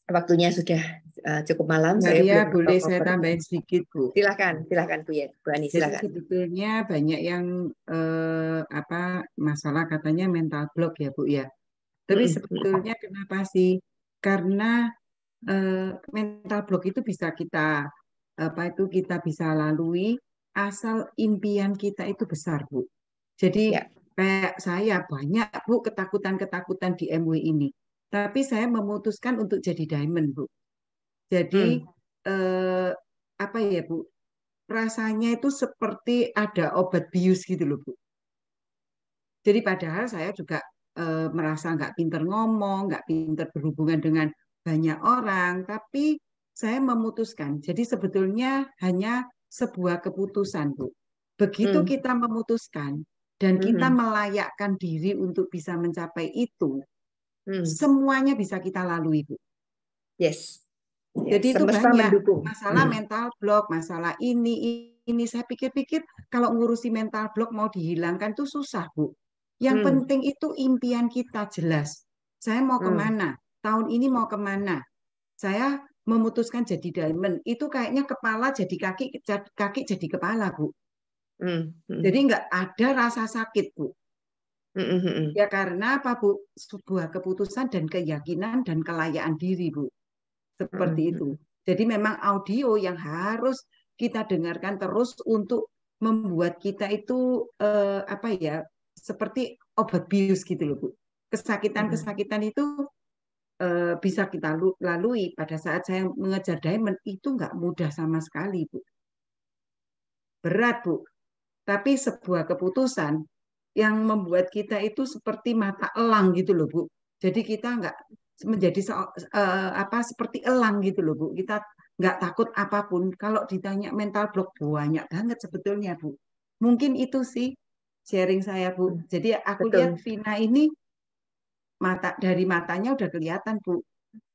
Waktunya sudah Eh, cukup malam. Nah, saya boleh saya tambahin sedikit Bu. Silahkan, silahkan Bu ya, Bu Ani, silahkan. Jadi sebetulnya banyak yang eh, apa masalah katanya mental block ya Bu ya. Tapi hmm. sebetulnya kenapa sih? Karena eh, mental block itu bisa kita apa itu kita bisa lalui asal impian kita itu besar Bu. Jadi ya. kayak saya banyak Bu ketakutan-ketakutan di MW ini. Tapi saya memutuskan untuk jadi diamond, Bu. Jadi hmm. eh, apa ya Bu? Rasanya itu seperti ada obat bius gitu loh Bu. Jadi padahal saya juga eh, merasa nggak pinter ngomong, nggak pinter berhubungan dengan banyak orang, tapi saya memutuskan. Jadi sebetulnya hanya sebuah keputusan Bu. Begitu hmm. kita memutuskan dan hmm. kita melayakkan diri untuk bisa mencapai itu, hmm. semuanya bisa kita lalui Bu. Yes. Ya, jadi itu banyak mendukung. masalah hmm. mental block, masalah ini ini saya pikir-pikir kalau ngurusi mental block mau dihilangkan itu susah bu. Yang hmm. penting itu impian kita jelas. Saya mau hmm. kemana? Tahun ini mau kemana? Saya memutuskan jadi diamond itu kayaknya kepala jadi kaki kaki jadi kepala bu. Hmm. Hmm. Jadi nggak ada rasa sakit bu. Hmm. hmm, hmm. Ya karena apa bu? Sebuah keputusan dan keyakinan dan kelayaan diri bu. Seperti hmm. itu. Jadi memang audio yang harus kita dengarkan terus untuk membuat kita itu eh, apa ya seperti obat bius gitu loh bu kesakitan-kesakitan hmm. itu eh, bisa kita lalui pada saat saya mengejar diamond itu nggak mudah sama sekali bu berat bu tapi sebuah keputusan yang membuat kita itu seperti mata elang gitu loh bu jadi kita nggak menjadi so, uh, eh, apa seperti elang gitu loh Bu. Kita nggak takut apapun. Kalau ditanya mental block banyak banget sebetulnya Bu. Mungkin itu sih sharing saya Bu. Hmm. Jadi aku Betul. lihat Vina ini mata dari matanya udah kelihatan Bu.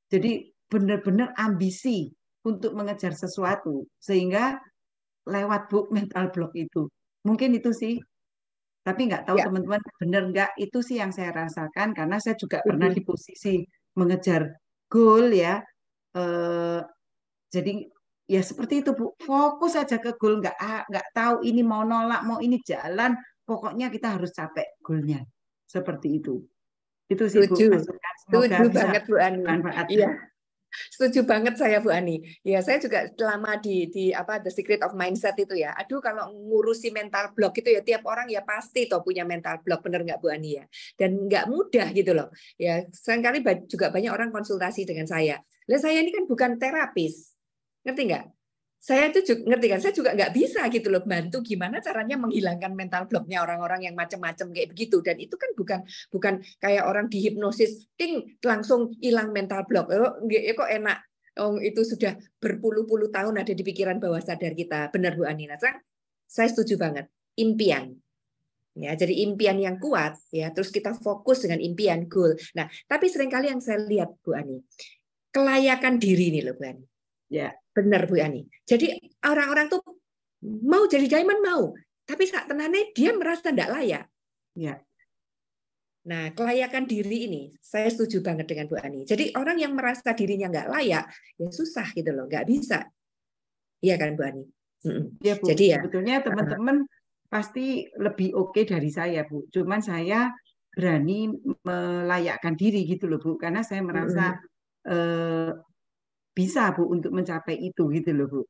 Jadi benar-benar ambisi untuk mengejar sesuatu sehingga lewat bu mental block itu. Mungkin itu sih. Tapi nggak tahu ya. teman-teman ya. benar nggak itu sih yang saya rasakan karena saya juga pernah di posisi mengejar goal ya. Eh, jadi ya seperti itu Bu, fokus aja ke goal nggak nggak tahu ini mau nolak mau ini jalan, pokoknya kita harus capek goalnya. Seperti itu. Itu sih Tujuh. Bu. Semoga Tujuh bisa banget Bu Anu. Manfaat. Iya. Setuju banget saya Bu Ani. Ya, saya juga lama di di apa The Secret of Mindset itu ya. Aduh kalau ngurusi mental block itu ya tiap orang ya pasti toh punya mental block bener nggak Bu Ani ya. Dan nggak mudah gitu loh. Ya, seringkali juga banyak orang konsultasi dengan saya. Lah saya ini kan bukan terapis. Ngerti nggak? saya itu juga, ngerti kan saya juga nggak bisa gitu loh bantu gimana caranya menghilangkan mental blocknya orang-orang yang macam-macam kayak begitu dan itu kan bukan bukan kayak orang dihipnosis ting langsung hilang mental block oh, eh, kok enak oh, itu sudah berpuluh-puluh tahun ada di pikiran bawah sadar kita benar Bu Anina saya, saya setuju banget impian ya jadi impian yang kuat ya terus kita fokus dengan impian goal nah tapi seringkali yang saya lihat Bu Ani kelayakan diri nih loh Bu Ani ya yeah Benar Bu Yani. Jadi orang-orang tuh mau jadi diamond mau, tapi saat tenane dia merasa tidak layak. Ya. Nah, kelayakan diri ini saya setuju banget dengan Bu Ani. Jadi orang yang merasa dirinya nggak layak, ya susah gitu loh, nggak bisa. Iya kan Bu Ani? Ya, Bu. Jadi ya. Sebetulnya uh-uh. teman-teman pasti lebih oke okay dari saya Bu. Cuman saya berani melayakkan diri gitu loh Bu, karena saya merasa uh, eh, bisa Bu untuk mencapai itu gitu loh Bu.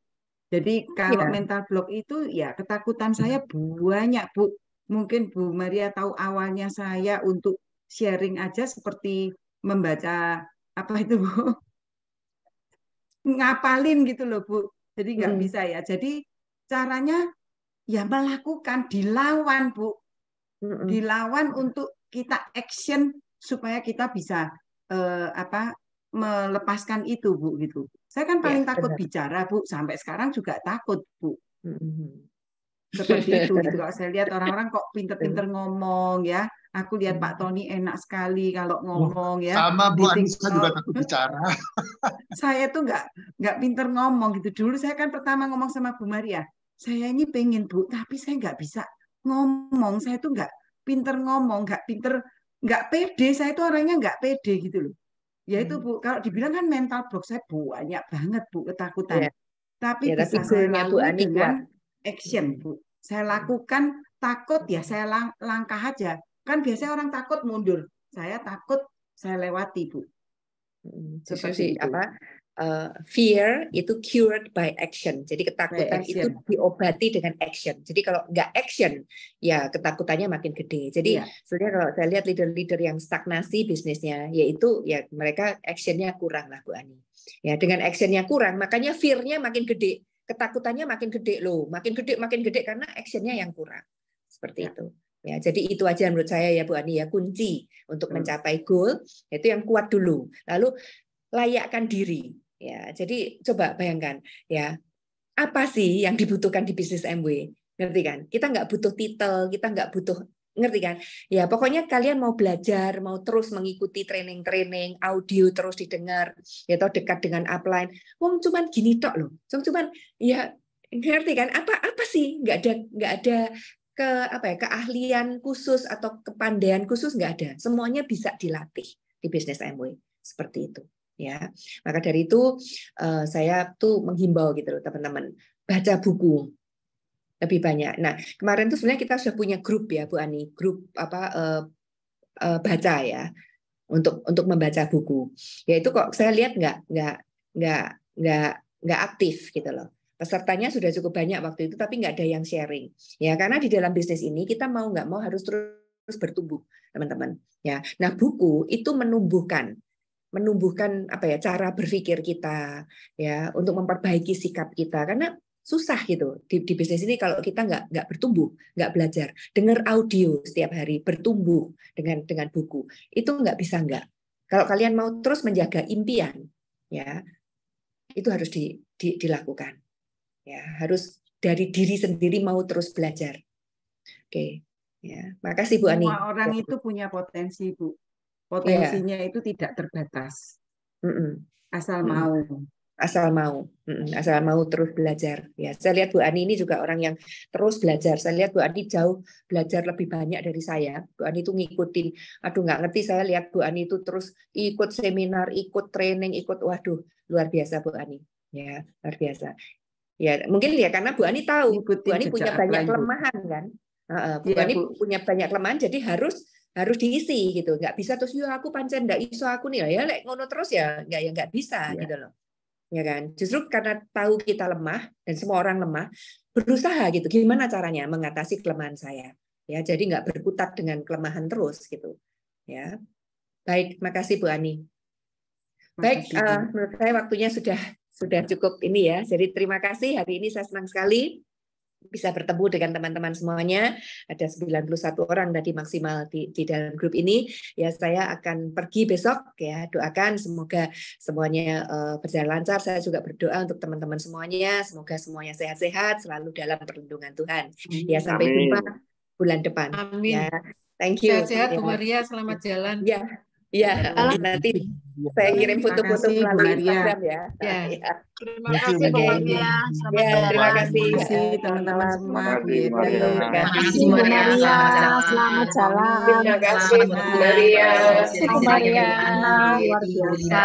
Jadi oh, kalau ya. mental block itu ya ketakutan saya banyak Bu. Mungkin Bu Maria tahu awalnya saya untuk sharing aja seperti membaca apa itu Bu? ngapalin gitu loh Bu. Jadi nggak hmm. bisa ya. Jadi caranya ya melakukan dilawan Bu. Hmm. Dilawan untuk kita action supaya kita bisa eh, apa melepaskan itu bu gitu saya kan iya, paling ya, takut benar. bicara bu sampai sekarang juga takut bu mm-hmm. seperti itu gitu. kalau saya lihat *laughs* orang-orang kok pinter-pinter ngomong ya aku lihat Pak mm-hmm. Tony enak sekali kalau ngomong ya sama Bu Anissa juga takut bicara *laughs* saya tuh nggak nggak pinter ngomong gitu dulu saya kan pertama ngomong sama Bu Maria saya ini pengen bu tapi saya nggak bisa ngomong saya tuh nggak pinter ngomong nggak pinter nggak pede saya itu orangnya nggak pede gitu loh Ya itu hmm. Bu, kalau dibilang kan mental block saya banyak banget Bu ketakutan. Ya. Tapi ya, bisa saya lakukan dengan action hmm. Bu. Saya lakukan takut ya saya lang langkah aja. Kan biasanya orang takut mundur. Saya takut saya lewati Bu. Hmm, Seperti itu. apa uh, fear itu cured by action. Jadi ketakutan action. itu diobati dengan action. Jadi kalau nggak action, ya ketakutannya makin gede. Jadi yeah. sebenarnya kalau saya lihat leader-leader yang stagnasi bisnisnya, yaitu ya mereka actionnya kurang lah Bu Ani. Ya dengan actionnya kurang, makanya fearnya makin gede, ketakutannya makin gede loh, makin gede makin gede karena actionnya yang kurang. Seperti yeah. itu. Ya, jadi itu aja menurut saya ya Bu Ani ya kunci untuk hmm. mencapai goal itu yang kuat dulu. Lalu layakkan diri Ya, jadi coba bayangkan ya, apa sih yang dibutuhkan di bisnis MW? Ngerti kan? Kita nggak butuh titel, kita nggak butuh ngerti kan? Ya, pokoknya kalian mau belajar, mau terus mengikuti training-training, audio terus didengar, ya atau dekat dengan upline. Wong cuman gini tok loh. cuman, cuman ya ngerti kan? Apa apa sih? Nggak ada nggak ada ke apa ya keahlian khusus atau kepandaian khusus nggak ada. Semuanya bisa dilatih di bisnis MW seperti itu ya maka dari itu eh, saya tuh menghimbau gitu loh teman-teman baca buku lebih banyak. Nah kemarin tuh sebenarnya kita sudah punya grup ya Bu Ani, grup apa uh, uh, baca ya untuk untuk membaca buku. Ya itu kok saya lihat nggak nggak nggak nggak nggak aktif gitu loh. Pesertanya sudah cukup banyak waktu itu tapi nggak ada yang sharing. Ya karena di dalam bisnis ini kita mau nggak mau harus terus bertumbuh, teman-teman. Ya, nah buku itu menumbuhkan menumbuhkan apa ya cara berpikir kita ya untuk memperbaiki sikap kita karena susah gitu di, di bisnis ini kalau kita nggak nggak bertumbuh nggak belajar dengar audio setiap hari bertumbuh dengan dengan buku itu nggak bisa nggak kalau kalian mau terus menjaga impian ya itu harus di, di, dilakukan ya harus dari diri sendiri mau terus belajar oke okay. ya makasih Bu Ani semua orang ya. itu punya potensi Bu Iya. Potensinya yeah. itu tidak terbatas. Mm -mm. Asal mm. mau asal mau, asal mau terus belajar. Ya, saya lihat Bu Ani ini juga orang yang terus belajar. Saya lihat Bu Ani jauh belajar lebih banyak dari saya. Bu Ani itu ngikutin. Aduh, nggak ngerti saya lihat Bu Ani itu terus ikut seminar, ikut training, ikut. Waduh, luar biasa Bu Ani. Ya, luar biasa. Ya, mungkin ya karena Bu Ani tahu, Bu Ani punya banyak kelemahan kan. Bu ya, Ani Bu. punya banyak kelemahan, jadi harus harus diisi gitu nggak bisa terus yuk iya, aku pancen nggak iso aku nih lah ya, ya lek ngono terus ya nggak ya nggak bisa ya. gitu loh ya kan justru karena tahu kita lemah dan semua orang lemah berusaha gitu gimana caranya mengatasi kelemahan saya ya jadi nggak berputar dengan kelemahan terus gitu ya baik makasih Bu Ani baik uh, menurut saya waktunya sudah sudah cukup ini ya jadi terima kasih hari ini saya senang sekali bisa bertemu dengan teman-teman semuanya. Ada 91 orang tadi maksimal di, di dalam grup ini. Ya saya akan pergi besok ya. Doakan semoga semuanya uh, berjalan lancar. Saya juga berdoa untuk teman-teman semuanya. Semoga semuanya sehat-sehat selalu dalam perlindungan Tuhan. Hmm, ya sampai Amin. jumpa bulan depan. Amin. Ya. Thank you. Sehat-sehat Bu Maria, selamat jalan. Ya, Iya, nanti saya kirim foto-foto melalui Instagram ya. Ya. ya. Terima kasih Bu Maria. Ya, terima kasih. Terima kasih teman-teman semua. Terima kasih Bu Maria. Selamat jalan. Terima kasih Bu Maria. Bu Maria luar biasa.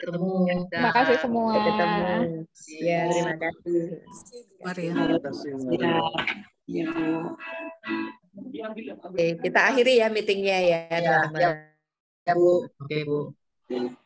Terima kasih semua. Ketemu. Ya, terima kasih. Maria. Terima kasih. Ya. Oke, kita akhiri ya meetingnya ya, teman-teman. Ya, Bu. Oke, Bu. Iya.